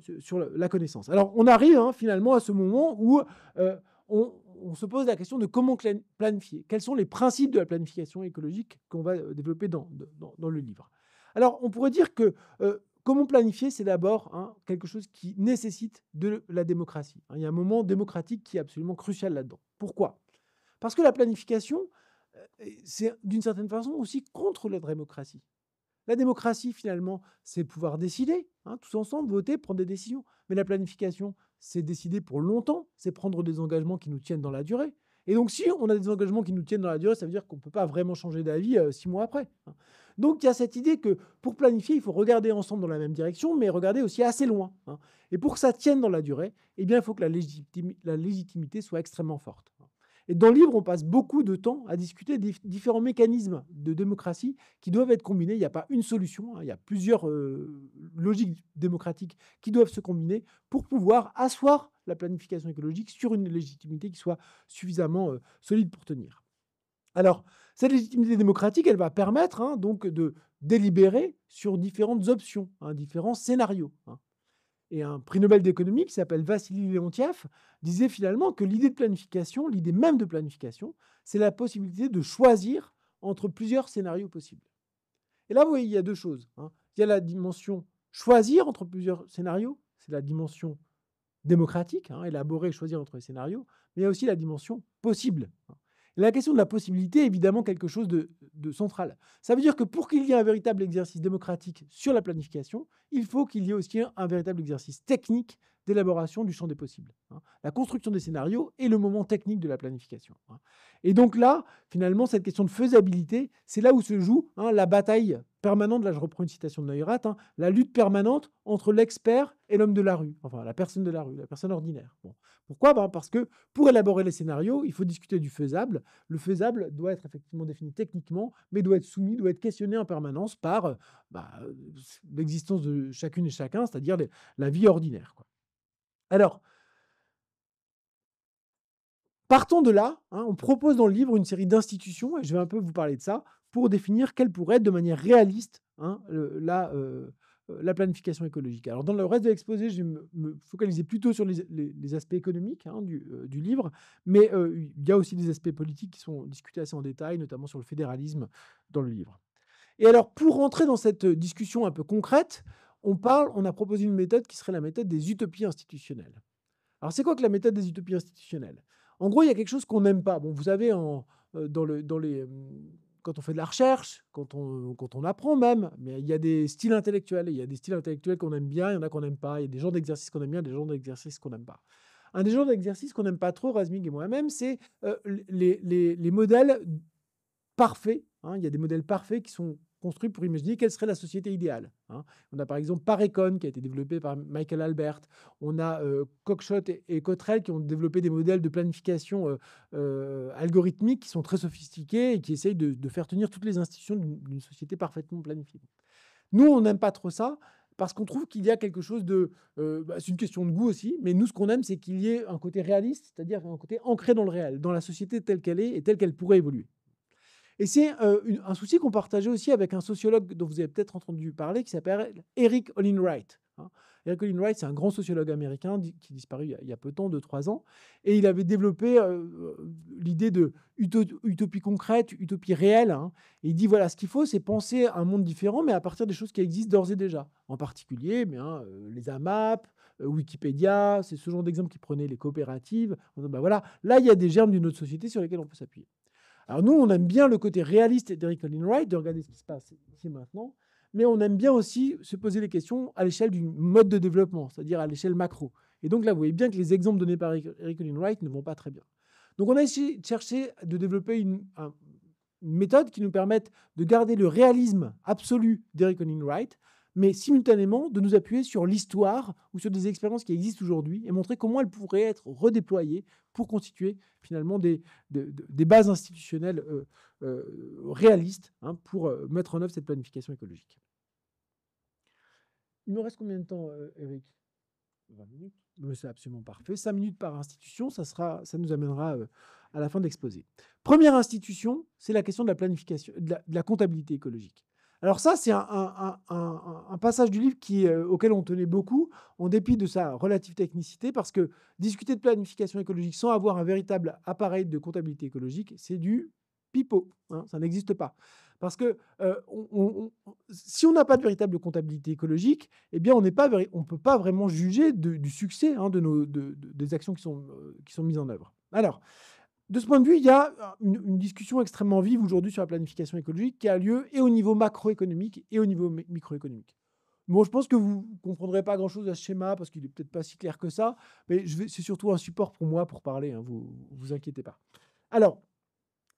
la connaissance. Alors, on arrive hein, finalement à ce moment où euh, on, se pose la question de comment planifier. Quels sont les principes de la planification écologique qu'on va euh, développer dans le livre alors, on pourrait dire que euh, comment planifier, c'est d'abord hein, quelque chose qui nécessite de la démocratie. Hein. Il y a un moment démocratique qui est absolument crucial là-dedans. Pourquoi Parce que la planification, euh, c'est d'une certaine façon aussi contre la démocratie. La démocratie, finalement, c'est pouvoir décider, hein, tous ensemble, voter, prendre des décisions. Mais la planification, c'est décider pour longtemps, c'est prendre des engagements qui nous tiennent dans la durée. Et donc, si on a des engagements qui nous tiennent dans la durée, ça veut dire qu'on ne peut pas vraiment changer d'avis euh, six mois après. Hein. Donc, il y a cette idée que pour planifier, il faut regarder ensemble dans la même direction, mais regarder aussi assez loin. Hein. Et pour que ça tienne dans la durée, eh bien, il faut que la légitimité soit extrêmement forte. Et dans le livre, on passe beaucoup de temps à discuter des différents mécanismes de démocratie qui doivent être combinés. Il n'y a pas une solution, hein, il y a plusieurs euh, logiques démocratiques qui doivent se combiner pour pouvoir asseoir la planification écologique sur une légitimité qui soit suffisamment euh, solide pour tenir. Alors, cette légitimité démocratique, elle va permettre hein, donc de délibérer sur différentes options, hein, différents scénarios et un prix Nobel d'économie qui s'appelle Vassili Leontiev disait finalement que l'idée de planification, l'idée même de planification, c'est la possibilité de choisir entre plusieurs scénarios possibles. Et là, vous voyez, il y a deux choses. Hein. Il y a la dimension choisir entre plusieurs scénarios, c'est la dimension démocratique, hein, élaborer et choisir entre les scénarios, mais il y a aussi la dimension possible. Hein. La question de la possibilité est évidemment quelque chose de, central. Ça veut dire que pour qu'il y ait un véritable exercice démocratique sur la planification, il faut qu'il y ait aussi un véritable exercice technique d'élaboration du champ des possibles. Hein. La construction des scénarios est le moment technique de la planification. Hein. Et donc là, finalement, cette question de faisabilité, c'est là où se joue hein, la bataille permanente, là je reprends une citation de Neurath, la lutte permanente entre l'expert et l'homme de la rue, enfin la personne de la rue, la personne ordinaire. Bon. Pourquoi ben, Parce que pour élaborer les scénarios, il faut discuter du faisable. Le faisable doit être effectivement défini techniquement, mais doit être soumis, doit être questionné en permanence par euh, bah, l'existence de chacune et chacun, c'est-à-dire la vie ordinaire. Quoi. Alors, partons de là. Hein, on propose dans le livre une série d'institutions, et je vais un peu vous parler de ça, pour définir quelle pourrait être de manière réaliste hein, euh, euh, la, planification écologique. Alors, dans le reste de l'exposé, je vais me, focaliser plutôt sur les, aspects économiques hein, euh, du, livre, mais il y a aussi des aspects politiques qui sont discutés assez en détail, notamment sur le fédéralisme dans le livre. Et alors, pour rentrer dans cette discussion un peu concrète, on parle, on a proposé une méthode qui serait la méthode des utopies institutionnelles. Alors, c'est quoi que la méthode des utopies institutionnelles En gros, il y a quelque chose qu'on n'aime pas. Bon, vous savez, euh, dans, les, euh, quand on fait de la recherche, quand on, quand on apprend même, mais il y a des styles intellectuels. Il y a des styles intellectuels qu'on aime bien, il y en a qu'on n'aime pas. Il y a des genres d'exercices qu'on aime bien, des genres d'exercices qu'on n'aime pas. Un des genres d'exercices qu'on n'aime pas trop, Razmig et moi-même, c'est euh, les, modèles parfaits. Hein, il y a des modèles parfaits qui sont construit pour imaginer quelle serait la société idéale. Hein. On a par exemple Parecon qui a été développé par Michael Albert. On a euh, Cockshot et, et, qui ont développé des modèles de planification euh, euh, algorithmique qui sont très sophistiqués et qui essayent de, faire tenir toutes les institutions d'une société parfaitement planifiée. Nous, on n'aime pas trop ça parce qu'on trouve qu'il y a quelque chose de... Bah, c'est une question de goût aussi, mais nous, ce qu'on aime, c'est qu'il y ait un côté réaliste, c'est-à-dire un côté ancré dans le réel, dans la société telle qu'elle est et telle qu'elle pourrait évoluer. Et c'est euh, un souci qu'on partageait aussi avec un sociologue dont vous avez peut-être entendu parler, qui s'appelle Eric Olin Wright. Hein. Eric Olin Wright, c'est un grand sociologue américain qui disparu il y a, peu de temps, de trois ans, et il avait développé euh, euh, l'idée de utopie concrète, utopie réelle. Hein. Et il dit voilà, ce qu'il faut, c'est penser à un monde différent, mais à partir des choses qui existent d'ores et déjà. En particulier, mais, eh les AMAP, Wikipédia, c'est ce genre d'exemple qui prenait les coopératives. Bah voilà, là, il y a des germes d'une autre société sur lesquelles on peut s'appuyer. Alors nous, on aime bien le côté réaliste d'Eric Colin Wright, de regarder ce qui se passe ici maintenant, mais on aime bien aussi se poser les questions à l'échelle du mode de développement, c'est-à-dire à, l'échelle macro. Et donc là, vous voyez bien que les exemples donnés par Eric Colin Wright ne vont pas très bien. Donc on a essayé de chercher de développer une, méthode qui nous permette de garder le réalisme absolu d'Eric Colin Wright, mais simultanément de nous appuyer sur l'histoire ou sur des expériences qui existent aujourd'hui et montrer comment elles pourraient être redéployées pour constituer finalement des, des, bases institutionnelles euh, euh, réalistes hein, pour euh, mettre en œuvre cette planification écologique. Il me reste combien de temps, Eric 20 minutes. C'est absolument parfait. 5 minutes par institution, ça, sera, ça nous amènera à la fin de l'exposé. Première institution, c'est la question de la planification, de la comptabilité écologique. Alors ça, c'est un, passage du livre euh, auquel on tenait beaucoup, en dépit de sa relative technicité, parce que discuter de planification écologique sans avoir un véritable appareil de comptabilité écologique, c'est du pipeau. Hein, ça n'existe pas. Parce que euh, si on n'a pas de véritable comptabilité écologique, eh bien on n'est pas, on peut pas vraiment juger du succès hein, de nos, des actions qui sont, euh, qui sont mises en œuvre. Alors, de ce point de vue, il y a une, discussion extrêmement vive aujourd'hui sur la planification écologique qui a lieu et au niveau macroéconomique et au niveau microéconomique. je pense que vous ne comprendrez pas grand-chose à ce schéma parce qu'il n'est peut-être pas si clair que ça, mais c'est surtout un support pour moi pour parler, hein, vous vous inquiétez pas. Alors,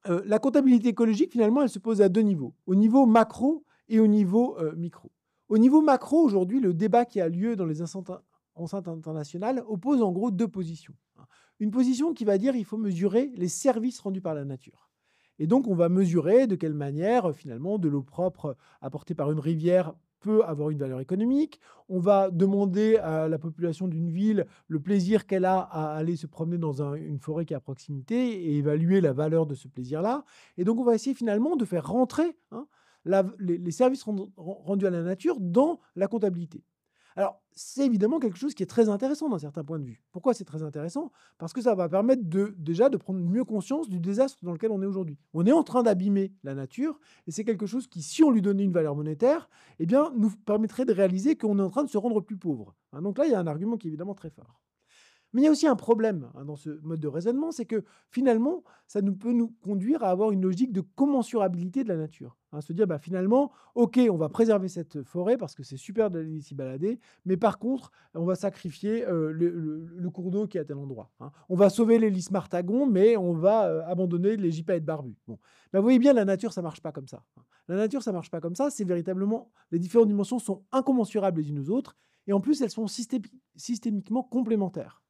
euh, la comptabilité écologique, finalement, elle se pose à deux niveaux, au niveau macro et au niveau euh, micro. Au niveau macro, aujourd'hui, le débat qui a lieu dans les enceintes internationales oppose en gros deux positions. Une position qui va dire qu'il faut mesurer les services rendus par la nature. Et donc on va mesurer de quelle manière euh, finalement de l'eau propre apportée par une rivière peut avoir une valeur économique. On va demander à la population d'une ville le plaisir qu'elle a à aller se promener dans une forêt qui est à proximité et évaluer la valeur de ce plaisir-là. Et donc, on va essayer finalement de faire rentrer hein, les, services rendus à la nature dans la comptabilité. Alors, c'est évidemment quelque chose qui est très intéressant d'un certain point de vue. Pourquoi c'est très intéressant Parce que ça va permettre de, déjà de prendre mieux conscience du désastre dans lequel on est aujourd'hui. On est en train d'abîmer la nature, et c'est quelque chose qui, si on lui donnait une valeur monétaire, eh bien, nous permettrait de réaliser qu'on est en train de se rendre plus pauvre. Hein, donc là, il y a un argument qui est évidemment très fort. Mais il y a aussi un problème hein, dans ce mode de raisonnement, c'est que finalement, ça nous peut nous conduire à avoir une logique de commensurabilité de la nature. Hein. se dire, bah, finalement, ok, on va préserver cette forêt parce que c'est super d'aller s'y balader, mais par contre, on va sacrifier euh, le, cours d'eau qui est à tel endroit. Hein. On va sauver les martagon, mais on va euh, abandonner les gypaètes barbus. Bon. vous voyez bien, la nature, ça marche pas comme ça. La nature, ça marche pas comme ça. C'est véritablement, les différentes dimensions sont incommensurables les unes aux autres, et en plus, elles sont systémiquement complémentaires.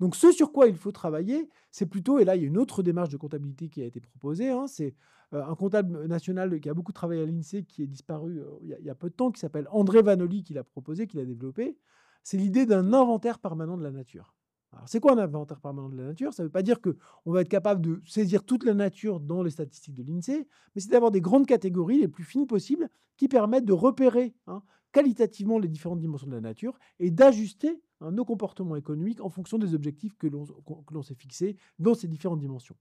Donc ce sur quoi il faut travailler, c'est plutôt, et là il y a une autre démarche de comptabilité qui a été proposée, hein, c'est euh, un comptable national qui a beaucoup travaillé à l'INSEE, qui est disparu euh, il, y a, peu de temps, qui s'appelle André Vanoli, qui l'a proposé, qui l'a développé, c'est l'idée d'un inventaire permanent de la nature. Alors c'est quoi un inventaire permanent de la nature Ça ne veut pas dire qu'on va être capable de saisir toute la nature dans les statistiques de l'INSEE, mais c'est d'avoir des grandes catégories les plus fines possibles qui permettent de repérer hein, qualitativement les différentes dimensions de la nature et d'ajuster Hein, nos comportements économiques en fonction des objectifs que l'on s'est fixés dans ces différentes dimensions.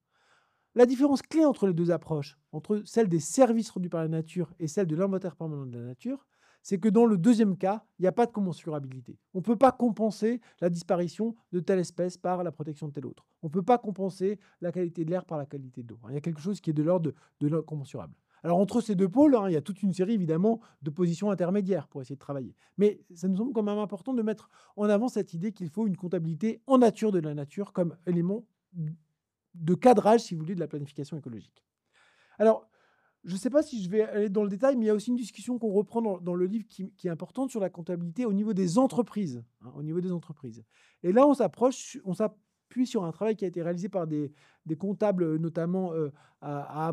La différence clé entre les deux approches, entre celle des services rendus par la nature et celle de l'inventaire permanent de la nature, c'est que dans le deuxième cas, il n'y a pas de commensurabilité. On ne peut pas compenser la disparition de telle espèce par la protection de telle autre. On ne peut pas compenser la qualité de l'air par la qualité de l'eau. Il y a quelque chose qui est de l'ordre de l'incommensurable. Alors, entre ces deux pôles, hein, il y a toute une série, évidemment, de positions intermédiaires pour essayer de travailler. Mais ça nous semble quand même important de mettre en avant cette idée qu'il faut une comptabilité en nature de la nature comme élément de cadrage, si vous voulez, de la planification écologique. Alors, je ne sais pas si je vais aller dans le détail, mais il y a aussi une discussion qu'on reprend dans, le livre qui, est importante sur la comptabilité au niveau des entreprises, hein, au niveau des entreprises. Et là, on s'approche, on puis sur un travail qui a été réalisé par des, comptables, euh, notamment euh, à,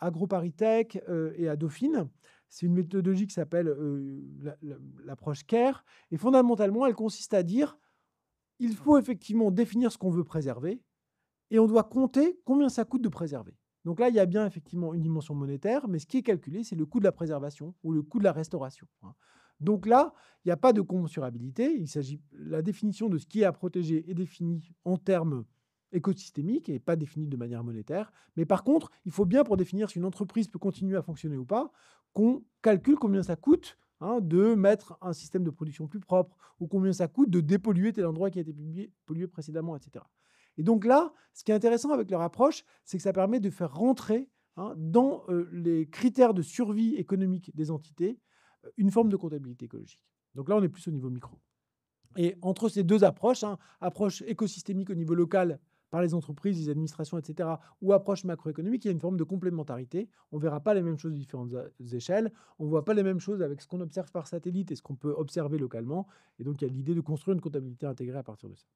AgroParisTech euh, et à Dauphine. C'est une méthodologie qui s'appelle l'approche CARE. Et fondamentalement, elle consiste à dire il faut effectivement définir ce qu'on veut préserver et on doit compter combien ça coûte de préserver. Donc là, il y a bien effectivement une dimension monétaire, mais ce qui est calculé, c'est le coût de la préservation ou le coût de la restauration. Hein. Donc là, il n'y a pas de commensurabilité. Il s'agit la définition de ce qui est à protéger est définie en termes écosystémiques et pas définie de manière monétaire. Mais par contre, il faut bien pour définir si une entreprise peut continuer à fonctionner ou pas qu'on calcule combien ça coûte hein, de mettre un système de production plus propre, ou combien ça coûte de dépolluer tel endroit qui a été pollué, précédemment, etc. Et donc là, ce qui est intéressant avec leur approche, c'est que ça permet de faire rentrer hein, dans euh, les critères de survie économique des entités une forme de comptabilité écologique. Donc là, on est plus au niveau micro. Et entre ces deux approches, hein, approche écosystémique au niveau local par les entreprises, les administrations, etc., ou approche macroéconomique, il y a une forme de complémentarité. On ne verra pas les mêmes choses à différentes euh, échelles, on ne voit pas les mêmes choses avec ce qu'on observe par satellite et ce qu'on peut observer localement. Et donc, il y a l'idée de construire une comptabilité intégrée à partir de ça.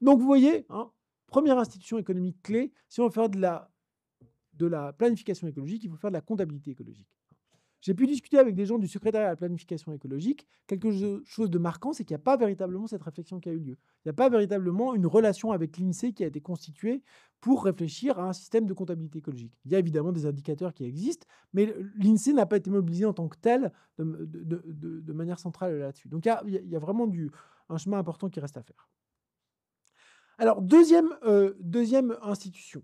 Donc, vous voyez, hein, première institution économique clé, si on veut faire de la, de la planification écologique, il faut faire de la comptabilité écologique. J'ai pu discuter avec des gens du secrétariat à la planification écologique. Quelque chose de marquant, c'est qu'il n'y a pas véritablement cette réflexion qui a eu lieu. Il n'y a pas véritablement une relation avec l'INSEE e qui a été constituée pour réfléchir à un système de comptabilité écologique. Il y a évidemment des indicateurs qui existent, mais l'INSEE e n'a pas été mobilisé en tant que tel de, manière centrale là-dessus. Donc il y a, vraiment un chemin important qui reste à faire. Alors, deuxième, euh, institution,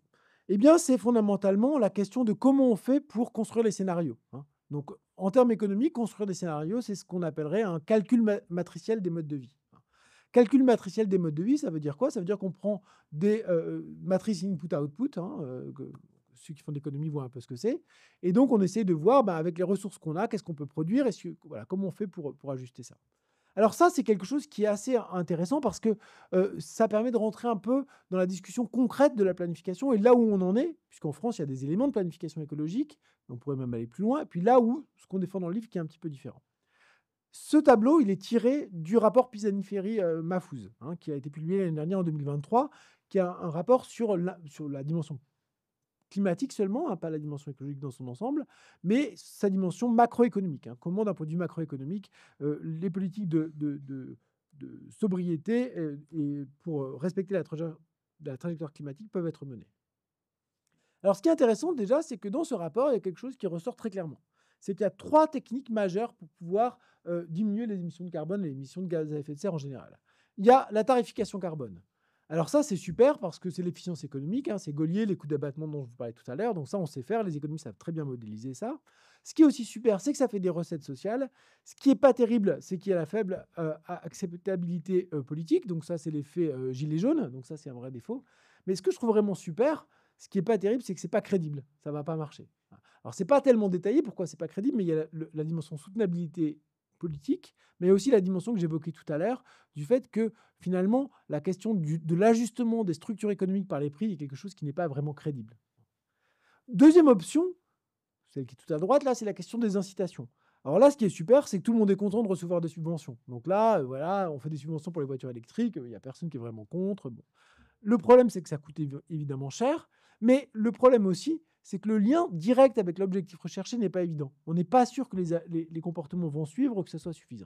eh bien, c'est fondamentalement la question de comment on fait pour construire les scénarios. Hein. Donc, en termes économiques, construire des scénarios, c'est ce qu'on appellerait un calcul matriciel des modes de vie. Hein. Calcul matriciel des modes de vie, ça veut dire quoi Ça veut dire qu'on prend des euh, euh, matrices input-output, hein, euh, ceux qui font de l'économie voient un peu ce que c'est. Et donc, on essaie de voir, bah, avec les ressources qu'on a, qu'est-ce qu'on peut produire et voilà, comment on fait pour ajuster ça. Alors ça, c'est quelque chose qui est assez intéressant parce que euh, ça permet de rentrer un peu dans la discussion concrète de la planification et là où on en est, puisqu'en France, il y a des éléments de planification écologique, on pourrait même aller plus loin, et puis là où ce qu'on défend dans le livre qui est un petit peu différent. Ce tableau, il est tiré du rapport Pisani-Ferry-Mafouz, euh, hein, qui a été publié l'année dernière en 2023, qui a un rapport sur la, sur la dimension climatique seulement, hein, pas la dimension écologique dans son ensemble, mais sa dimension macroéconomique. Hein. Comment, d'un point de vue macroéconomique, euh, les politiques de, sobriété euh, pour euh, respecter la, trajectoire climatique peuvent être menées. Alors, ce qui est intéressant déjà, c'est que dans ce rapport, il y a quelque chose qui ressort très clairement. C'est qu'il y a trois techniques majeures pour pouvoir diminuer les émissions de carbone les émissions de gaz à effet de serre en général. Il y a la tarification carbone. Alors ça, c'est super parce que c'est l'efficience économique, hein, c'est Gaulier, les coûts d'abattement dont je vous parlais tout à l'heure. Donc ça, on sait faire, les économistes savent très bien modéliser ça. Ce qui est aussi super, c'est que ça fait des recettes sociales. Ce qui n'est pas terrible, c'est qu'il y a la faible euh, acceptabilité euh, politique. Donc ça, c'est l'effet euh, gilet jaune. Donc ça, c'est un vrai défaut. Mais ce que je trouve vraiment super, ce qui n'est pas terrible, c'est que n'est pas crédible. Ça va pas marcher. Alors n'est pas tellement détaillé pourquoi c'est pas crédible, mais il y a la, la dimension soutenabilité politique, mais aussi la dimension que j'évoquais tout à l'heure, du fait que finalement, la question de l'ajustement des structures économiques par les prix est quelque chose qui n'est pas vraiment crédible. Deuxième option, celle qui est tout à droite, là, c'est la question des incitations. Alors là, ce qui est super, c'est que tout le monde est content de recevoir des subventions. Donc là, euh, voilà, on fait des subventions pour les voitures électriques, euh, il n'y a personne qui est vraiment contre. Bon. Le problème, c'est que ça coûte évidemment cher, mais le problème aussi, c'est que le lien direct avec l'objectif recherché n'est pas évident. On n'est pas sûr que les, comportements vont suivre ou que ce soit suffisant.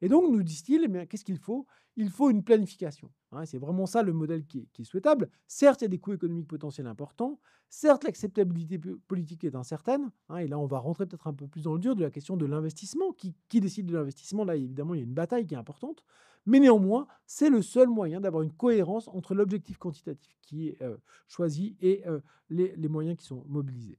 Et donc, nous disent-ils, eh qu'est-ce qu'il faut Il faut une planification. Hein. c'est vraiment ça le modèle qui est, souhaitable. Certes, il y a des coûts économiques potentiels importants. Certes, l'acceptabilité politique est incertaine. Hein, et là, on va rentrer peut-être un peu plus dans le dur de la question de l'investissement. Qui, décide de l'investissement Là, évidemment, il y a une bataille qui est importante. Mais néanmoins, c'est le seul moyen d'avoir une cohérence entre l'objectif quantitatif qui est euh, choisi et euh, les moyens qui sont mobilisés.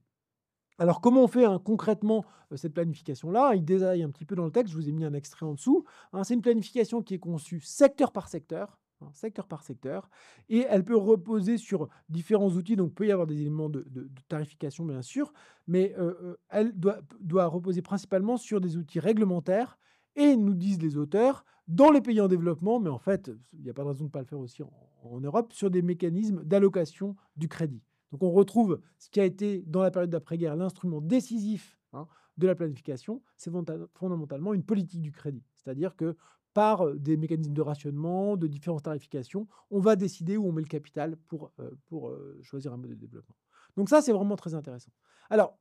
Alors comment on fait hein, concrètement euh, cette planification-là Il détaille un petit peu dans le texte, je vous ai mis un extrait en dessous. Hein. c'est une planification qui est conçue secteur par secteur, hein, secteur par secteur. Et elle peut reposer sur différents outils, donc peut y avoir des éléments de, tarification, bien sûr, mais euh, euh, elle doit, reposer principalement sur des outils réglementaires. Et nous disent les auteurs, dans les pays en développement, mais en fait, il n'y a pas de raison de ne pas le faire aussi en Europe, sur des mécanismes d'allocation du crédit. Donc on retrouve ce qui a été dans la période d'après-guerre l'instrument décisif hein, de la planification, c'est fondamentalement une politique du crédit. C'est-à-dire que par euh, des mécanismes de rationnement, de différentes tarifications, on va décider où on met le capital pour, euh, pour euh, choisir un mode de développement. Donc ça, c'est vraiment très intéressant. Alors,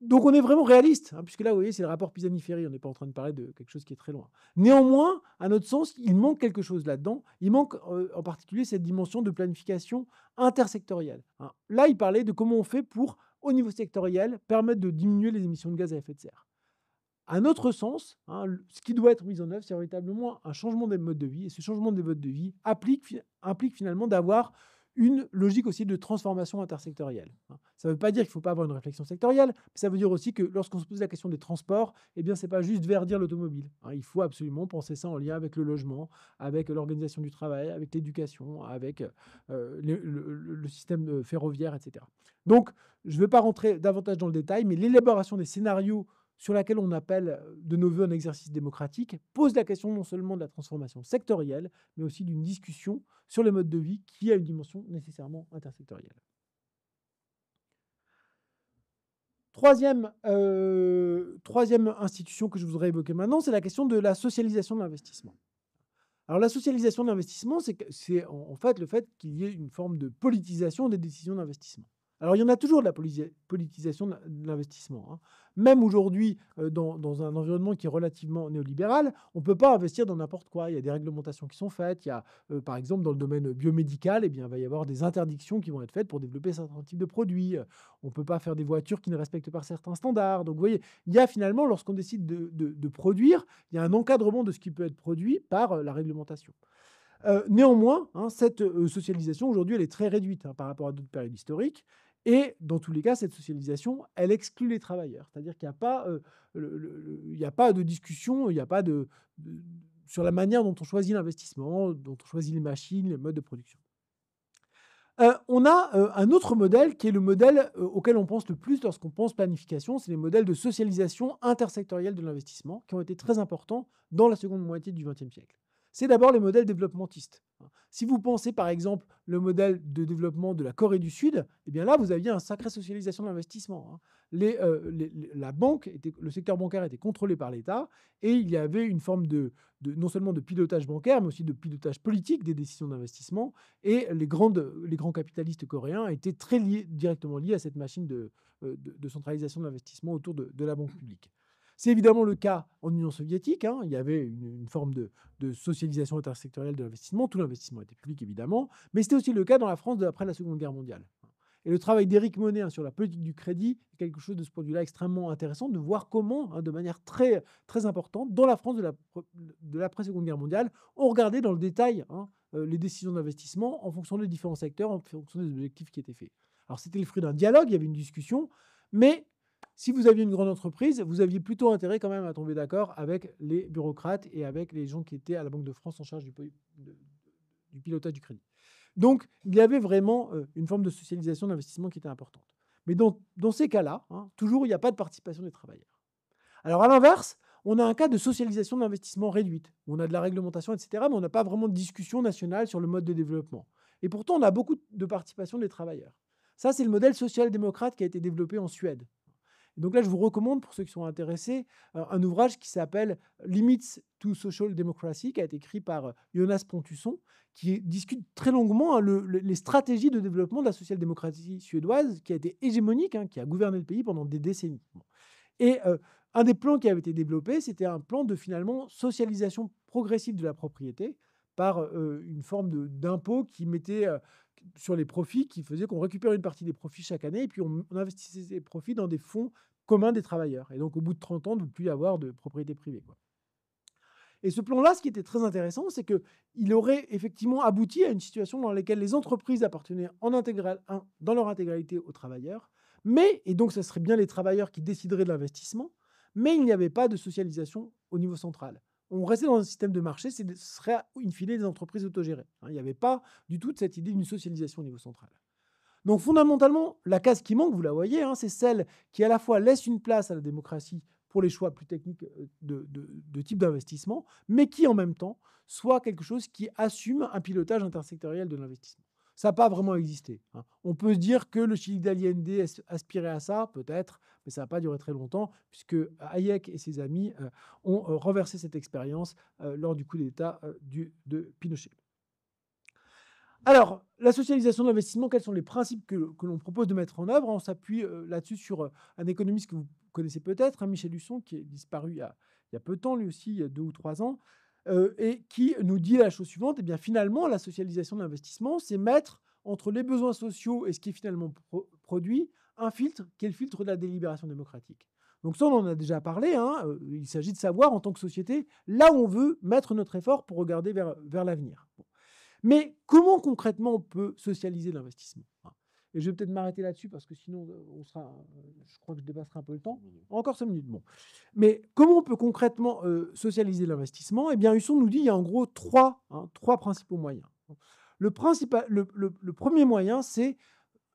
donc on est vraiment réaliste, hein, puisque là, vous voyez, c'est le rapport pisani on n'est pas en train de parler de quelque chose qui est très loin. Néanmoins, à notre sens, il manque quelque chose là-dedans. Il manque euh, en particulier cette dimension de planification intersectorielle. Hein. Là, il parlait de comment on fait pour, au niveau sectoriel, permettre de diminuer les émissions de gaz à effet de serre. À notre sens, hein, ce qui doit être mis en œuvre, c'est véritablement un changement des modes de vie. Et ce changement des modes de vie implique finalement d'avoir une logique aussi de transformation intersectorielle. Hein. Ça ne veut pas dire qu'il ne faut pas avoir une réflexion sectorielle, mais ça veut dire aussi que lorsqu'on se pose la question des transports, eh bien, c'est pas juste verdir l'automobile. Hein. Il faut absolument penser ça en lien avec le logement, avec l'organisation du travail, avec l'éducation, avec euh, le, le, système euh, ferroviaire, etc. Donc, je ne vais pas rentrer davantage dans le détail, mais l'élaboration des scénarios sur laquelle on appelle de nos voeux un exercice démocratique, pose la question non seulement de la transformation sectorielle, mais aussi d'une discussion sur les modes de vie qui a une dimension nécessairement intersectorielle. Euh, troisième, institution que je voudrais évoquer maintenant, c'est la question de la socialisation de l'investissement. Alors la socialisation de l'investissement, c'est en fait le fait qu'il y ait une forme de politisation des décisions d'investissement. Alors il y en a toujours de la politisation de l'investissement. Hein. Même aujourd'hui, euh, dans, un environnement qui est relativement néolibéral, on ne peut pas investir dans n'importe quoi. Il y a des réglementations qui sont faites. Il y a, euh, par exemple, dans le domaine biomédical, et eh bien, il va y avoir des interdictions qui vont être faites pour développer certains types de produits. Euh, on ne peut pas faire des voitures qui ne respectent pas certains standards. Donc vous voyez, il y a finalement, lorsqu'on décide de, produire, il y a un encadrement de ce qui peut être produit par la réglementation. néanmoins, hein, cette socialisation aujourd'hui, elle est très réduite hein, par rapport à d'autres périodes historiques. Et dans tous les cas, cette socialisation, elle exclut les travailleurs. C'est-à-dire qu'il n'y a, pas, euh, a pas de discussion, il n'y a pas de, sur la manière dont on choisit l'investissement, dont on choisit les machines, les modes de production. Euh, on a euh, un autre modèle qui est le modèle auquel on pense le plus lorsqu'on pense planification, c'est les modèles de socialisation intersectorielle de l'investissement qui ont été très importants dans la seconde moitié du XXe siècle c'est d'abord les modèles développementistes. Si vous pensez par exemple le modèle de développement de la Corée du Sud, eh bien là vous aviez un sacré socialisation de l'investissement. Hein. Euh, la banque le secteur bancaire était contrôlé par l'État et il y avait une forme de, non seulement de pilotage bancaire mais aussi de pilotage politique des décisions d'investissement et les, grands capitalistes coréens étaient très directement liés à cette machine de, euh, centralisation de l'investissement autour de la banque publique. C'est évidemment le cas en Union soviétique. Hein. Il y avait une, forme de, socialisation intersectorielle de l'investissement. Tout l'investissement était public, évidemment. Mais c'était aussi le cas dans la France d'après la Seconde Guerre mondiale. Et le travail d'Éric Monet hein, sur la politique du crédit quelque chose de ce point de vue-là extrêmement intéressant de voir comment, hein, de manière très, très importante, dans la France de, la, de l'après-Seconde Guerre mondiale, on regardait dans le détail euh, les décisions d'investissement en fonction des différents secteurs, en fonction des objectifs qui étaient faits. Alors c'était le fruit d'un dialogue, il y avait une discussion, mais si vous aviez une grande entreprise, vous aviez plutôt intérêt quand même à tomber d'accord avec les bureaucrates et avec les gens qui étaient à la Banque de France en charge du, pilotage du crédit. Donc, il y avait vraiment euh, une forme de socialisation d'investissement qui était importante. Mais dans, ces cas-là, hein, toujours, il n'y a pas de participation des travailleurs. Alors, à l'inverse, on a un cas de socialisation d'investissement réduite. On a de la réglementation, etc., mais on n'a pas vraiment de discussion nationale sur le mode de développement. Et pourtant, on a beaucoup de participation des travailleurs. Ça, c'est le modèle social-démocrate qui a été développé en Suède donc là, je vous recommande, pour ceux qui sont intéressés, euh, un ouvrage qui s'appelle Limits to Social Democracy, qui a été écrit par euh, Jonas Pontusson, qui discute très longuement hein, les stratégies de développement de la social-démocratie suédoise, qui a été hégémonique, hein, qui a gouverné le pays pendant des décennies. Et euh, un des plans qui avait été développé, c'était un plan de finalement socialisation progressive de la propriété par une forme d'impôt qui mettait sur les profits qui faisait qu'on récupérait une partie des profits chaque année et puis on, investissait ces profits dans des fonds communs des travailleurs. Et donc au bout de 30 ans, ne plus avoir de propriété privée. Et ce plan-là, ce qui était très intéressant, c'est qu'il aurait effectivement abouti à une situation dans laquelle les entreprises appartenaient en dans leur intégralité aux travailleurs, mais, et donc ce serait bien les travailleurs qui décideraient de l'investissement, mais il n'y avait pas de socialisation au niveau central on restait dans un système de marché, ce serait une filée des entreprises autogérées. Hein. Il n'y avait pas du tout cette idée d'une socialisation au niveau central. Donc fondamentalement, la case qui manque, vous la voyez, hein, c'est celle qui à la fois laisse une place à la démocratie pour les choix plus techniques euh, de type d'investissement, mais qui en même temps soit quelque chose qui assume un pilotage intersectoriel de l'investissement ça n'a pas vraiment existé. Hein. On peut se dire que le Chili d'Aliende aspirait à ça, peut-être, mais ça n'a pas duré très longtemps, puisque Hayek et ses amis euh, ont euh, renversé cette expérience euh, lors du coup d'État de Pinochet. Alors, la socialisation de l'investissement, quels sont les principes que, l'on propose de mettre en œuvre On s'appuie là-dessus sur un économiste que vous connaissez peut-être, hein, Michel Husson, qui est disparu il y, a, peu de temps, lui aussi, il y a deux ou trois ans, euh, et qui nous dit la chose suivante, eh bien finalement, la socialisation de l'investissement, c'est mettre entre les besoins sociaux et ce qui est finalement produit un filtre qui est le filtre de la délibération démocratique. Donc ça, on en a déjà parlé. Hein, euh, il s'agit de savoir, en tant que société, là où on veut mettre notre effort pour regarder vers, l'avenir. Mais comment concrètement on peut socialiser l'investissement et je vais peut-être m'arrêter là-dessus parce que sinon, euh, on sera, euh, je crois que je dépasserai un peu le temps. Encore 5 minutes, bon. Mais comment on peut concrètement euh, socialiser l'investissement Eh bien, Husson nous dit qu'il y a en gros trois, hein, trois principaux moyens. Le, principal, le, le premier moyen, c'est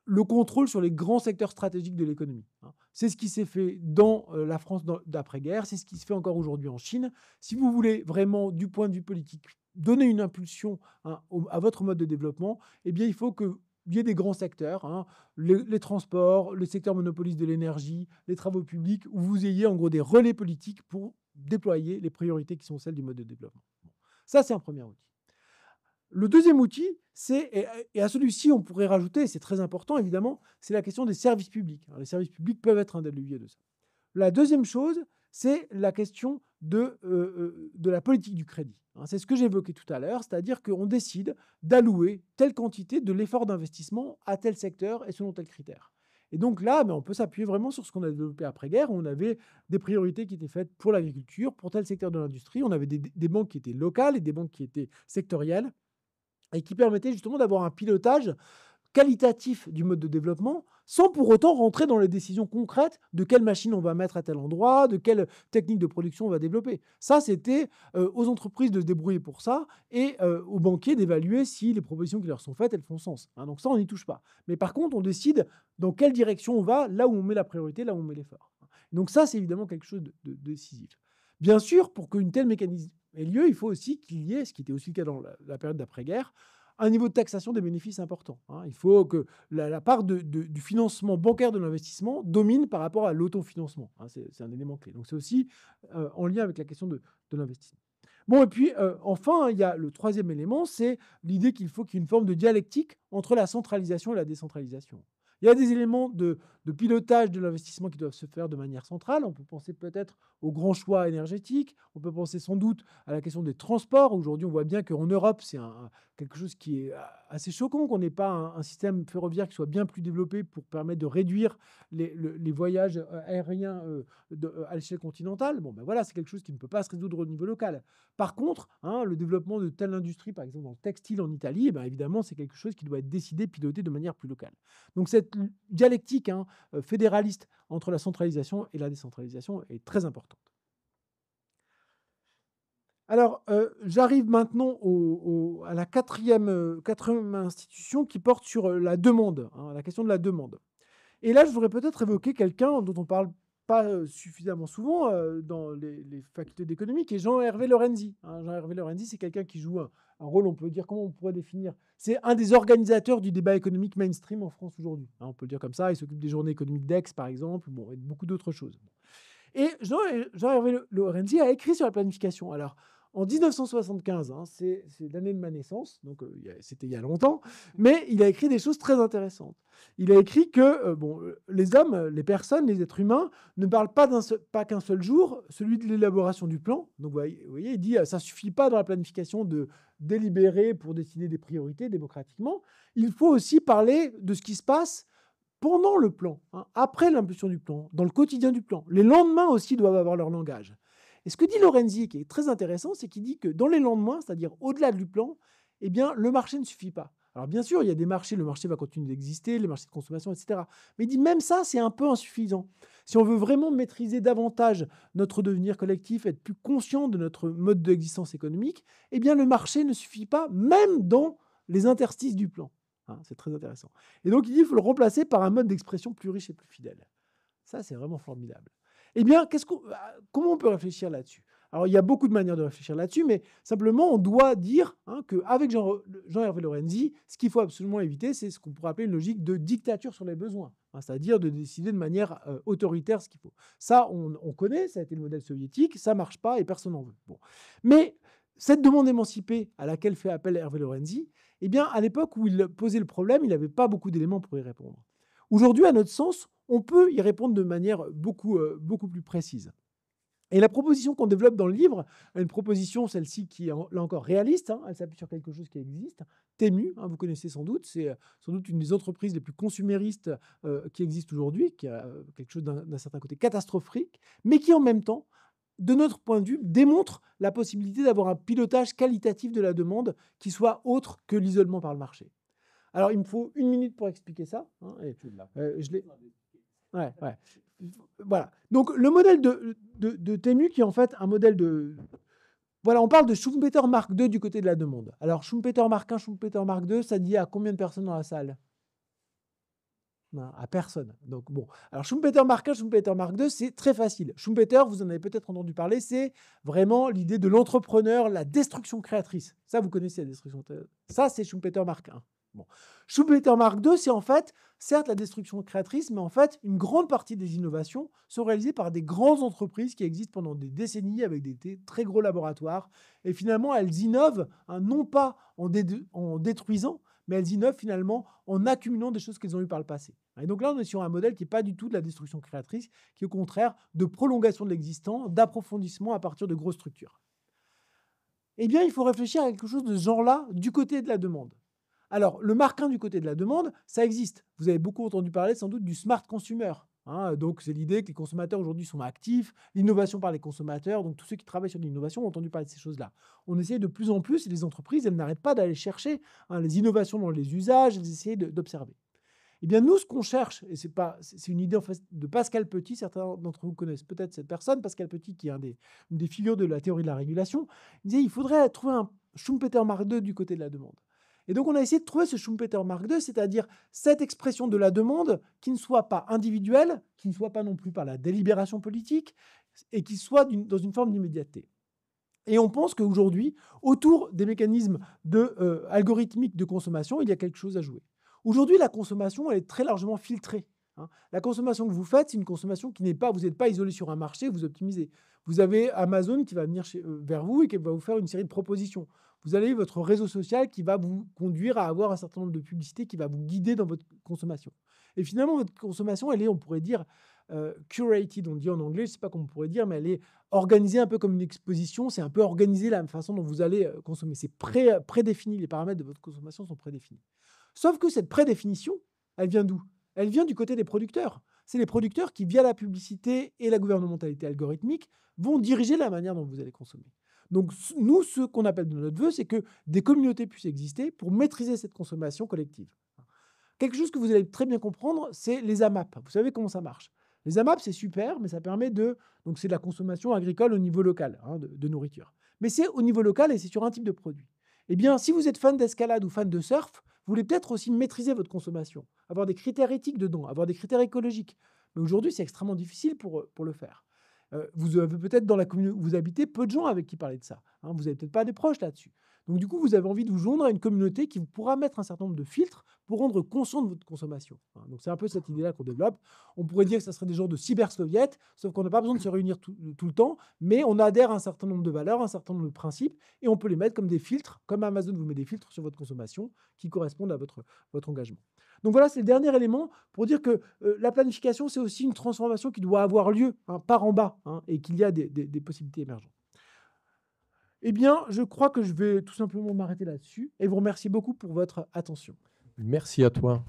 le contrôle sur les grands secteurs stratégiques de l'économie. Hein. C'est ce qui s'est fait dans la France d'après-guerre, c'est ce qui se fait encore aujourd'hui en Chine. Si vous voulez vraiment, du point de vue politique, donner une impulsion hein, à votre mode de développement, eh bien, il faut que il y a des grands secteurs, hein. les, transports, le secteur monopoliste de l'énergie, les travaux publics, où vous ayez en gros des relais politiques pour déployer les priorités qui sont celles du mode de développement. Ça, c'est un premier outil. Le deuxième outil, c'est, et à celui-ci, on pourrait rajouter, c'est très important évidemment, c'est la question des services publics. les services publics peuvent être un des leviers de ça. La deuxième chose, c'est la question euh, euh, de, la politique du crédit. Hein. c'est ce que j'évoquais tout à l'heure, c'est-à-dire qu'on décide d'allouer telle quantité de l'effort d'investissement à tel secteur et selon tel critère. Et donc là, ben, on peut s'appuyer vraiment sur ce qu'on a développé après-guerre. On avait des priorités qui étaient faites pour l'agriculture, pour tel secteur de l'industrie. On avait des, des banques qui étaient locales et des banques qui étaient sectorielles et qui permettaient justement d'avoir un pilotage qualitatif du mode de développement sans pour autant rentrer dans les décisions concrètes de quelle machine on va mettre à tel endroit, de quelle technique de production on va développer. Ça, c'était euh, aux entreprises de se débrouiller pour ça et euh, aux banquiers d'évaluer si les propositions qui leur sont faites, elles font sens. Hein. donc ça, on n'y touche pas. Mais par contre, on décide dans quelle direction on va, là où on met la priorité, là où on met l'effort. Donc ça, c'est évidemment quelque chose de, décisif. Bien sûr, pour qu'une telle mécanisme ait lieu, il faut aussi qu'il y ait, ce qui était aussi le cas dans la période d'après-guerre, un niveau de taxation des bénéfices importants. Hein. Il faut que la, part du financement bancaire de l'investissement domine par rapport à l'autofinancement. Hein. C'est un élément clé. Donc c'est aussi euh, en lien avec la question de, l'investissement. Bon, et puis euh, enfin, il y a le troisième élément, c'est l'idée qu'il faut qu'il y ait une forme de dialectique entre la centralisation et la décentralisation. Il y a des éléments de, pilotage de l'investissement qui doivent se faire de manière centrale. On peut penser peut-être aux grands choix énergétiques. On peut penser sans doute à la question des transports. Aujourd'hui, on voit bien qu'en Europe, c'est quelque chose qui est euh, assez choquant qu'on n'ait pas un, système ferroviaire qui soit bien plus développé pour permettre de réduire les, voyages euh, aériens euh, de, à l'échelle continentale. Bon, ben voilà, c'est quelque chose qui ne peut pas se résoudre au niveau local. Par contre, hein, le développement de telle industrie, par exemple dans le textile en Italie, eh ben évidemment, c'est quelque chose qui doit être décidé, piloté de manière plus locale. Donc cette dialectique hein, euh, fédéraliste entre la centralisation et la décentralisation est très importante. Alors, euh, j'arrive maintenant au, à la euh, quatrième, institution qui porte sur la demande, hein, la question de la demande. Et là, je voudrais peut-être évoquer quelqu'un dont on parle pas suffisamment souvent dans les, facultés d'économie, et Jean-Hervé Lorenzi. Hein. Jean-Hervé Lorenzi, c'est quelqu'un qui joue un, rôle, on peut dire, comment on pourrait définir C'est un des organisateurs du débat économique mainstream en France aujourd'hui. Hein. on peut le dire comme ça. Il s'occupe des journées économiques d'Aix, par exemple, bon, et beaucoup d'autres choses. Et Jean-Hervé Lorenzi a écrit sur la planification. Alors, en 1975, hein, c'est l'année de ma naissance, donc c'était il y a longtemps, mmh. mais il a écrit des choses très intéressantes. Il a écrit que bon, les hommes, les personnes, les êtres humains ne parlent pas qu'un seul jour, celui de l'élaboration du plan. Donc vous voyez, il dit ça suffit pas dans la planification de délibérer pour dessiner des priorités démocratiquement. Il faut aussi parler de ce qui se passe pendant le plan, hein, après l'impulsion du plan, dans le quotidien du plan. Les lendemains aussi doivent avoir leur langage. Et ce que dit Lorenzi, qui est très intéressant, c'est qu'il dit que dans les lendemains, c'est-à-dire au-delà du plan, eh bien, le marché ne suffit pas. Alors bien sûr, il y a des marchés, le marché va continuer d'exister, les marchés de consommation, etc. Mais il dit même ça, c'est un peu insuffisant. Si on veut vraiment maîtriser davantage notre devenir collectif, être plus conscient de notre mode d'existence économique, eh bien le marché ne suffit pas, même dans les interstices du plan. Hein, c'est très intéressant. Et donc il dit qu'il faut le remplacer par un mode d'expression plus riche et plus fidèle. Ça, c'est vraiment formidable. Eh bien, euh, comment on peut réfléchir là-dessus alors, il y a beaucoup de manières de réfléchir là-dessus, mais simplement, on doit dire hein, qu'avec Jean-Hervé Lorenzi, ce qu'il faut absolument éviter, c'est ce qu'on pourrait appeler une logique de dictature sur les besoins, hein, c'est-à-dire de décider de manière euh, autoritaire ce qu'il faut. Ça, on, on, connaît, ça a été le modèle soviétique, ça marche pas et personne n'en veut. Bon. Mais cette demande émancipée à laquelle fait appel Hervé Lorenzi, eh bien, à l'époque où il posait le problème, il n'avait pas beaucoup d'éléments pour y répondre. Aujourd'hui, à notre sens, on peut y répondre de manière beaucoup, euh, beaucoup plus précise. Et la proposition qu'on développe dans le livre, une proposition, celle-ci qui est là encore réaliste, hein, elle s'appuie sur quelque chose qui existe, Temu, hein, vous connaissez sans doute, c'est euh, sans doute une des entreprises les plus consuméristes euh, qui existent aujourd'hui, qui a quelque chose d'un certain côté catastrophique, mais qui en même temps, de notre point de vue, démontre la possibilité d'avoir un pilotage qualitatif de la demande qui soit autre que l'isolement par le marché. Alors il me faut une minute pour expliquer ça. Hein, et, je l'ai. Ouais, ouais. Voilà. Donc le modèle de, de, Temu qui est en fait un modèle de... Voilà, on parle de Schumpeter Mark II du côté de la demande. Alors Schumpeter Mark I, Schumpeter Mark II, ça dit à combien de personnes dans la salle à personne. Donc bon, alors Schumpeter Mark I, Schumpeter Mark II, c'est très facile. Schumpeter, vous en avez peut-être entendu parler, c'est vraiment l'idée de l'entrepreneur, la destruction créatrice. Ça, vous connaissez la destruction. Ça, c'est Schumpeter Mark I. Bon. Schumpeter marque 2 c'est en fait, certes, la destruction créatrice, mais en fait, une grande partie des innovations sont réalisées par des grandes entreprises qui existent pendant des décennies avec des très gros laboratoires. Et finalement, elles innovent, hein, non pas en, détruisant, mais elles innovent finalement en accumulant des choses qu'elles ont eues par le passé. Et donc là, on est sur un modèle qui n'est pas du tout de la destruction créatrice, qui est au contraire de prolongation de l'existant, d'approfondissement à partir de grosses structures. Eh bien, il faut réfléchir à quelque chose de ce genre-là du côté de la demande. Alors, le marquin du côté de la demande, ça existe. Vous avez beaucoup entendu parler sans doute du smart consumer. Hein. donc, c'est l'idée que les consommateurs aujourd'hui sont actifs, l'innovation par les consommateurs. Donc, tous ceux qui travaillent sur l'innovation ont entendu parler de ces choses-là. On essaie de plus en plus, et les entreprises, elles n'arrêtent pas d'aller chercher hein, les innovations dans les usages, elles essayent d'observer. Eh bien, nous, ce qu'on cherche, et c'est, pas, c'est une idée de Pascal Petit, certains d'entre vous connaissent peut-être cette personne, Pascal Petit, qui est un des, une des figures de la théorie de la régulation, il disait il faudrait trouver un Schumpeter Mark du côté de la demande. Et donc on a essayé de trouver ce Schumpeter Mark II, c'est-à-dire cette expression de la demande qui ne soit pas individuelle, qui ne soit pas non plus par la délibération politique, et qui soit dans une forme d'immédiateté. Et on pense qu'aujourd'hui, autour des mécanismes de, euh, algorithmiques de consommation, il y a quelque chose à jouer. Aujourd'hui, la consommation, est très largement filtrée. Hein. La consommation que vous faites, c'est une consommation qui n'est pas, vous n'êtes pas isolé sur un marché, vous optimisez. Vous avez Amazon qui va venir euh, vers vous et qui va vous faire une série de propositions. Vous avez votre réseau social qui va vous conduire à avoir un certain nombre de publicités qui va vous guider dans votre consommation. Et finalement, votre consommation, elle est, on pourrait dire, euh, curated, on dit en anglais, je ne sais pas comment on pourrait dire, mais elle est organisée un peu comme une exposition, c'est un peu organisé la façon dont vous allez euh, consommer. C'est pré, prédéfini, les paramètres de votre consommation sont prédéfinis. Sauf que cette prédéfinition, elle vient d'où elle vient du côté des producteurs. C'est les producteurs qui, via la publicité et la gouvernementalité algorithmique, vont diriger la manière dont vous allez consommer. Donc nous, ce qu'on appelle de notre vœu, c'est que des communautés puissent exister pour maîtriser cette consommation collective. Quelque chose que vous allez très bien comprendre, c'est les AMAP. Vous savez comment ça marche. Les AMAP, c'est super, mais ça permet de... Donc c'est de la consommation agricole au niveau local, hein, de nourriture. Mais c'est au niveau local et c'est sur un type de produit. Eh bien, si vous êtes fan d'escalade ou fan de surf, vous voulez peut-être aussi maîtriser votre consommation, avoir des critères éthiques dedans, avoir des critères écologiques. Mais aujourd'hui, c'est extrêmement difficile pour, euh, pour le faire. Euh, vous avez peut-être dans la commune où vous habitez peu de gens avec qui parler de ça. Hein. vous n'avez peut-être pas des proches là-dessus. Donc du coup, vous avez envie de vous joindre à une communauté qui vous pourra mettre un certain nombre de filtres pour rendre conscient de votre consommation. Hein. Donc c'est un peu cette idée-là qu'on développe. On pourrait dire que ce serait des genres de cyber sauf qu'on n'a pas besoin de se réunir euh, tout, le temps, mais on adhère à un certain nombre de valeurs, à un certain nombre de principes, et on peut les mettre comme des filtres, comme Amazon vous met des filtres sur votre consommation qui correspondent à votre, engagement. Donc voilà, c'est le dernier élément pour dire que euh, la planification, c'est aussi une transformation qui doit avoir lieu hein, par en bas hein, et qu'il y a des possibilités émergentes. Eh bien, je crois que je vais tout simplement m'arrêter là-dessus et vous remercie beaucoup pour votre attention. Merci à toi.